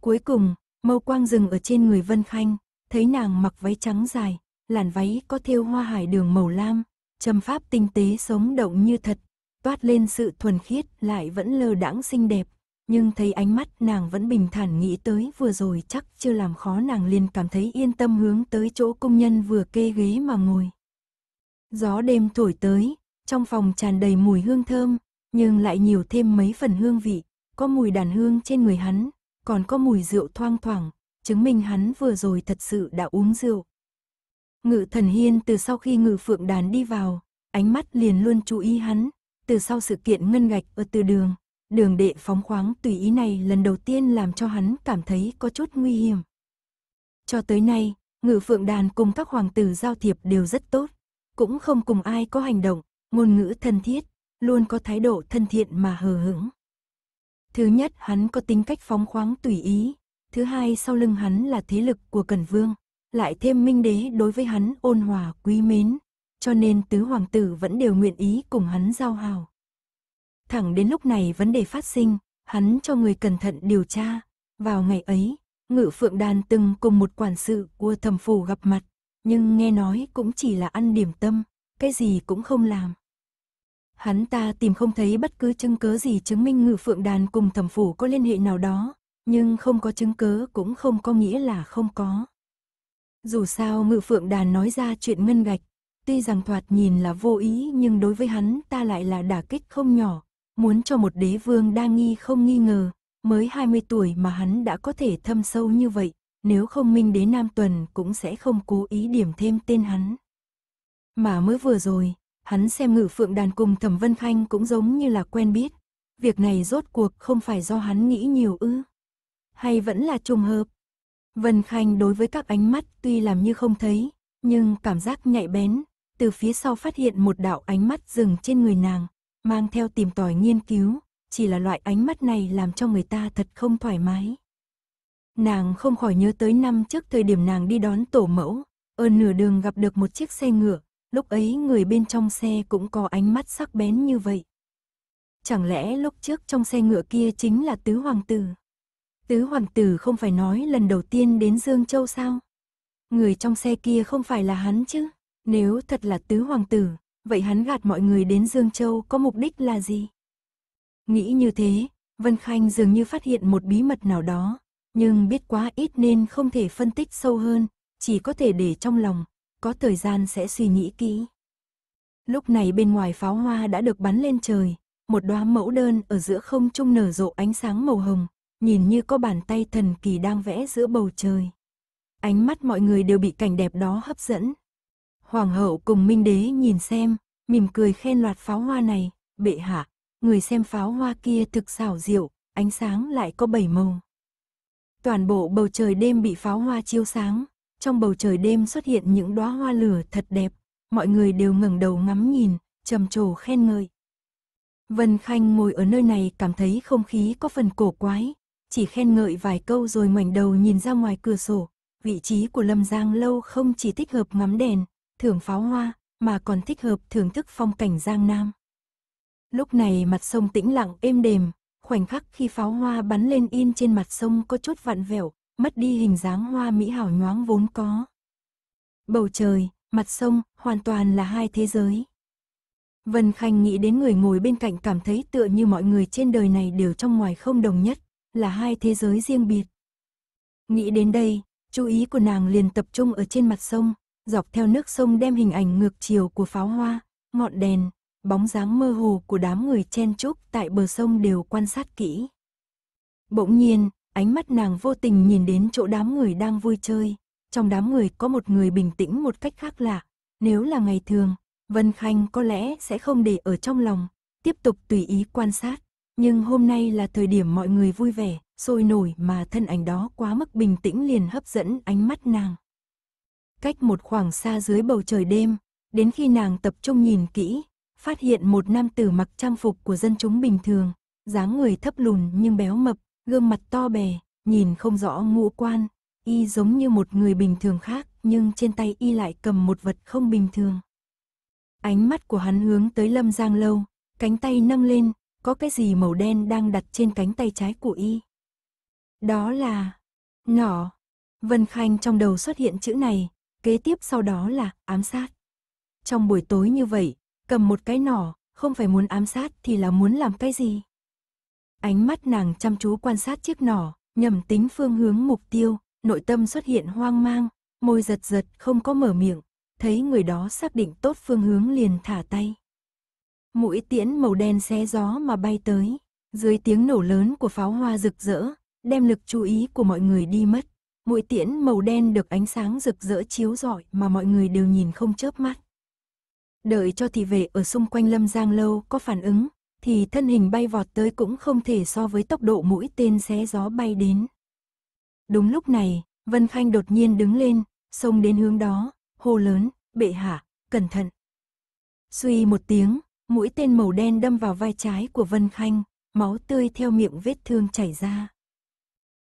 Cuối cùng, mâu quang dừng ở trên người Vân Khanh, thấy nàng mặc váy trắng dài, làn váy có thêu hoa hải đường màu lam, trầm pháp tinh tế sống động như thật, toát lên sự thuần khiết lại vẫn lơ đãng xinh đẹp, nhưng thấy ánh mắt nàng vẫn bình thản nghĩ tới vừa rồi chắc chưa làm khó nàng liền cảm thấy yên tâm hướng tới chỗ công nhân vừa kê ghế mà ngồi. Gió đêm thổi tới, trong phòng tràn đầy mùi hương thơm, nhưng lại nhiều thêm mấy phần hương vị, có mùi đàn hương trên người hắn, còn có mùi rượu thoang thoảng, chứng minh hắn vừa rồi thật sự đã uống rượu. Ngự thần hiên từ sau khi ngự phượng đàn đi vào, ánh mắt liền luôn chú ý hắn, từ sau sự kiện ngân gạch ở từ đường, Đường đệ phóng khoáng tùy ý này lần đầu tiên làm cho hắn cảm thấy có chút nguy hiểm. Cho tới nay, ngự phượng đàn cùng các hoàng tử giao thiệp đều rất tốt, cũng không cùng ai có hành động, ngôn ngữ thân thiết, luôn có thái độ thân thiện mà hờ hững. Thứ nhất hắn có tính cách phóng khoáng tùy ý, thứ hai sau lưng hắn là thế lực của Cần Vương, lại thêm minh đế đối với hắn ôn hòa quý mến, cho nên tứ hoàng tử vẫn đều nguyện ý cùng hắn giao hào. Thẳng đến lúc này vấn đề phát sinh, hắn cho người cẩn thận điều tra. Vào ngày ấy, Ngự Phượng Đàn từng cùng một quản sự của thẩm phủ gặp mặt, nhưng nghe nói cũng chỉ là ăn điểm tâm, cái gì cũng không làm. Hắn ta tìm không thấy bất cứ chứng cớ gì chứng minh Ngự Phượng Đàn cùng thẩm phủ có liên hệ nào đó, nhưng không có chứng cớ cũng không có nghĩa là không có. Dù sao Ngự Phượng Đàn nói ra chuyện ngân gạch, tuy rằng thoạt nhìn là vô ý nhưng đối với hắn ta lại là đả kích không nhỏ, muốn cho một đế vương đa nghi không nghi ngờ, mới 20 tuổi mà hắn đã có thể thâm sâu như vậy, nếu không Minh Đế Nam Tuần cũng sẽ không cố ý điểm thêm tên hắn. Mà mới vừa rồi, hắn xem ngự phượng đàn cùng Thẩm Vân Khanh cũng giống như là quen biết, việc này rốt cuộc không phải do hắn nghĩ nhiều ư, hay vẫn là trùng hợp. Vân Khanh đối với các ánh mắt tuy làm như không thấy, nhưng cảm giác nhạy bén, từ phía sau phát hiện một đạo ánh mắt dừng trên người nàng, mang theo tìm tòi nghiên cứu, chỉ là loại ánh mắt này làm cho người ta thật không thoải mái. Nàng không khỏi nhớ tới năm trước thời điểm nàng đi đón tổ mẫu, ở nửa đường gặp được một chiếc xe ngựa, lúc ấy người bên trong xe cũng có ánh mắt sắc bén như vậy. Chẳng lẽ lúc trước trong xe ngựa kia chính là tứ hoàng tử? Tứ hoàng tử không phải nói lần đầu tiên đến Dương Châu sao? Người trong xe kia không phải là hắn chứ? Nếu thật là tứ hoàng tử, vậy hắn gạt mọi người đến Dương Châu có mục đích là gì? Nghĩ như thế, Vân Khanh dường như phát hiện một bí mật nào đó, nhưng biết quá ít nên không thể phân tích sâu hơn, chỉ có thể để trong lòng, có thời gian sẽ suy nghĩ kỹ. Lúc này bên ngoài pháo hoa đã được bắn lên trời, một đóa mẫu đơn ở giữa không trung nở rộ ánh sáng màu hồng, nhìn như có bàn tay thần kỳ đang vẽ giữa bầu trời. Ánh mắt mọi người đều bị cảnh đẹp đó hấp dẫn, Hoàng hậu cùng Minh đế nhìn xem, mỉm cười khen loạt pháo hoa này, bệ hạ, người xem pháo hoa kia thực xảo diệu, ánh sáng lại có bảy màu. Toàn bộ bầu trời đêm bị pháo hoa chiếu sáng, trong bầu trời đêm xuất hiện những đóa hoa lửa thật đẹp, mọi người đều ngẩng đầu ngắm nhìn, trầm trồ khen ngợi. Vân Khanh ngồi ở nơi này cảm thấy không khí có phần cổ quái, chỉ khen ngợi vài câu rồi ngoảnh đầu nhìn ra ngoài cửa sổ, vị trí của Lâm Giang lâu không chỉ thích hợp ngắm đèn, thưởng pháo hoa, mà còn thích hợp thưởng thức phong cảnh Giang Nam. Lúc này mặt sông tĩnh lặng êm đềm, khoảnh khắc khi pháo hoa bắn lên in trên mặt sông có chút vặn vẹo, mất đi hình dáng hoa mỹ hảo nhoáng vốn có. Bầu trời, mặt sông, hoàn toàn là hai thế giới. Vân Khanh nghĩ đến người ngồi bên cạnh cảm thấy tựa như mọi người trên đời này đều trong ngoài không đồng nhất, là hai thế giới riêng biệt. Nghĩ đến đây, chú ý của nàng liền tập trung ở trên mặt sông, dọc theo nước sông đem hình ảnh ngược chiều của pháo hoa, ngọn đèn, bóng dáng mơ hồ của đám người chen chúc tại bờ sông đều quan sát kỹ. Bỗng nhiên, ánh mắt nàng vô tình nhìn đến chỗ đám người đang vui chơi, trong đám người có một người bình tĩnh một cách khác lạ, nếu là ngày thường, Vân Khanh có lẽ sẽ không để ở trong lòng, tiếp tục tùy ý quan sát, nhưng hôm nay là thời điểm mọi người vui vẻ, sôi nổi mà thân ảnh đó quá mức bình tĩnh liền hấp dẫn ánh mắt nàng cách một khoảng xa dưới bầu trời đêm, đến khi nàng tập trung nhìn kỹ, phát hiện một nam tử mặc trang phục của dân chúng bình thường, dáng người thấp lùn nhưng béo mập, gương mặt to bè, nhìn không rõ ngũ quan, y giống như một người bình thường khác, nhưng trên tay y lại cầm một vật không bình thường. Ánh mắt của hắn hướng tới Lâm Giang Lâu, cánh tay nâng lên, có cái gì màu đen đang đặt trên cánh tay trái của y. Đó là... nỏ. Vân Khanh trong đầu xuất hiện chữ này, kế tiếp sau đó là ám sát. Trong buổi tối như vậy, cầm một cái nỏ, không phải muốn ám sát thì là muốn làm cái gì? Ánh mắt nàng chăm chú quan sát chiếc nỏ, nhầm tính phương hướng mục tiêu, nội tâm xuất hiện hoang mang, môi giật giật không có mở miệng, thấy người đó xác định tốt phương hướng liền thả tay. Mũi tiễn màu đen xé gió mà bay tới, dưới tiếng nổ lớn của pháo hoa rực rỡ, đem lực chú ý của mọi người đi mất mũi tiễn màu đen được ánh sáng rực rỡ chiếu rọi mà mọi người đều nhìn không chớp mắt. Đợi cho thị vệ ở xung quanh lâm giang lâu có phản ứng, thì thân hình bay vọt tới cũng không thể so với tốc độ mũi tên xé gió bay đến. Đúng lúc này, Vân Khanh đột nhiên đứng lên, xông đến hướng đó, hô lớn, bệ hạ, cẩn thận. Suy một tiếng, mũi tên màu đen đâm vào vai trái của Vân Khanh, máu tươi theo miệng vết thương chảy ra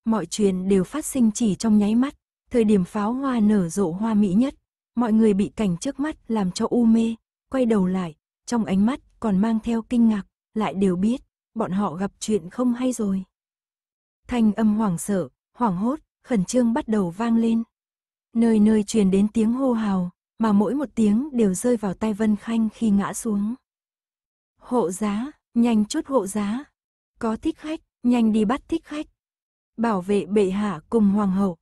mọi chuyện đều phát sinh chỉ trong nháy mắt, thời điểm pháo hoa nở rộ hoa mỹ nhất, mọi người bị cảnh trước mắt làm cho u mê, quay đầu lại, trong ánh mắt còn mang theo kinh ngạc, lại đều biết, bọn họ gặp chuyện không hay rồi. Thanh âm hoảng sợ, hoảng hốt, khẩn trương bắt đầu vang lên. Nơi nơi truyền đến tiếng hô hào, mà mỗi một tiếng đều rơi vào tay Vân Khanh khi ngã xuống. Hộ giá, nhanh chốt hộ giá. Có thích khách, nhanh đi bắt thích khách bảo vệ bệ hạ cùng hoàng hậu.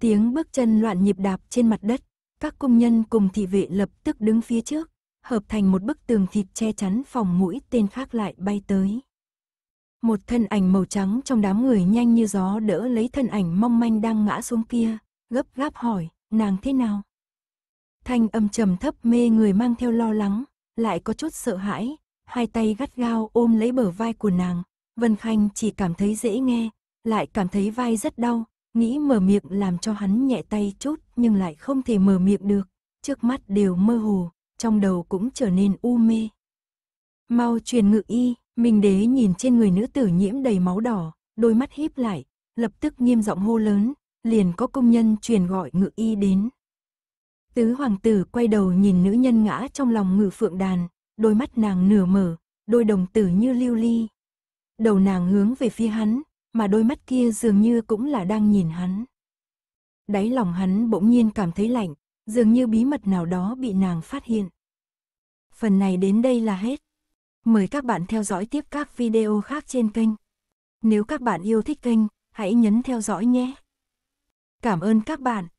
Tiếng bước chân loạn nhịp đạp trên mặt đất, các công nhân cùng thị vệ lập tức đứng phía trước, hợp thành một bức tường thịt che chắn phòng mũi tên khác lại bay tới. Một thân ảnh màu trắng trong đám người nhanh như gió đỡ lấy thân ảnh mong manh đang ngã xuống kia, gấp gáp hỏi, nàng thế nào? Thanh âm trầm thấp mê người mang theo lo lắng, lại có chút sợ hãi, hai tay gắt gao ôm lấy bờ vai của nàng, Vân Khanh chỉ cảm thấy dễ nghe, lại cảm thấy vai rất đau, nghĩ mở miệng làm cho hắn nhẹ tay chút nhưng lại không thể mở miệng được, trước mắt đều mơ hồ, trong đầu cũng trở nên u mê. Mau truyền ngự y, Minh Đế nhìn trên người nữ tử nhiễm đầy máu đỏ, đôi mắt híp lại, lập tức nghiêm giọng hô lớn, liền có công nhân truyền gọi ngự y đến. Tứ hoàng tử quay đầu nhìn nữ nhân ngã trong lòng ngự phượng đàn, đôi mắt nàng nửa mở, đôi đồng tử như lưu ly. Đầu nàng hướng về phía hắn, mà đôi mắt kia dường như cũng là đang nhìn hắn. Đáy lòng hắn bỗng nhiên cảm thấy lạnh, dường như bí mật nào đó bị nàng phát hiện. Phần này đến đây là hết. Mời các bạn theo dõi tiếp các video khác trên kênh. Nếu các bạn yêu thích kênh, hãy nhấn theo dõi nhé. Cảm ơn các bạn.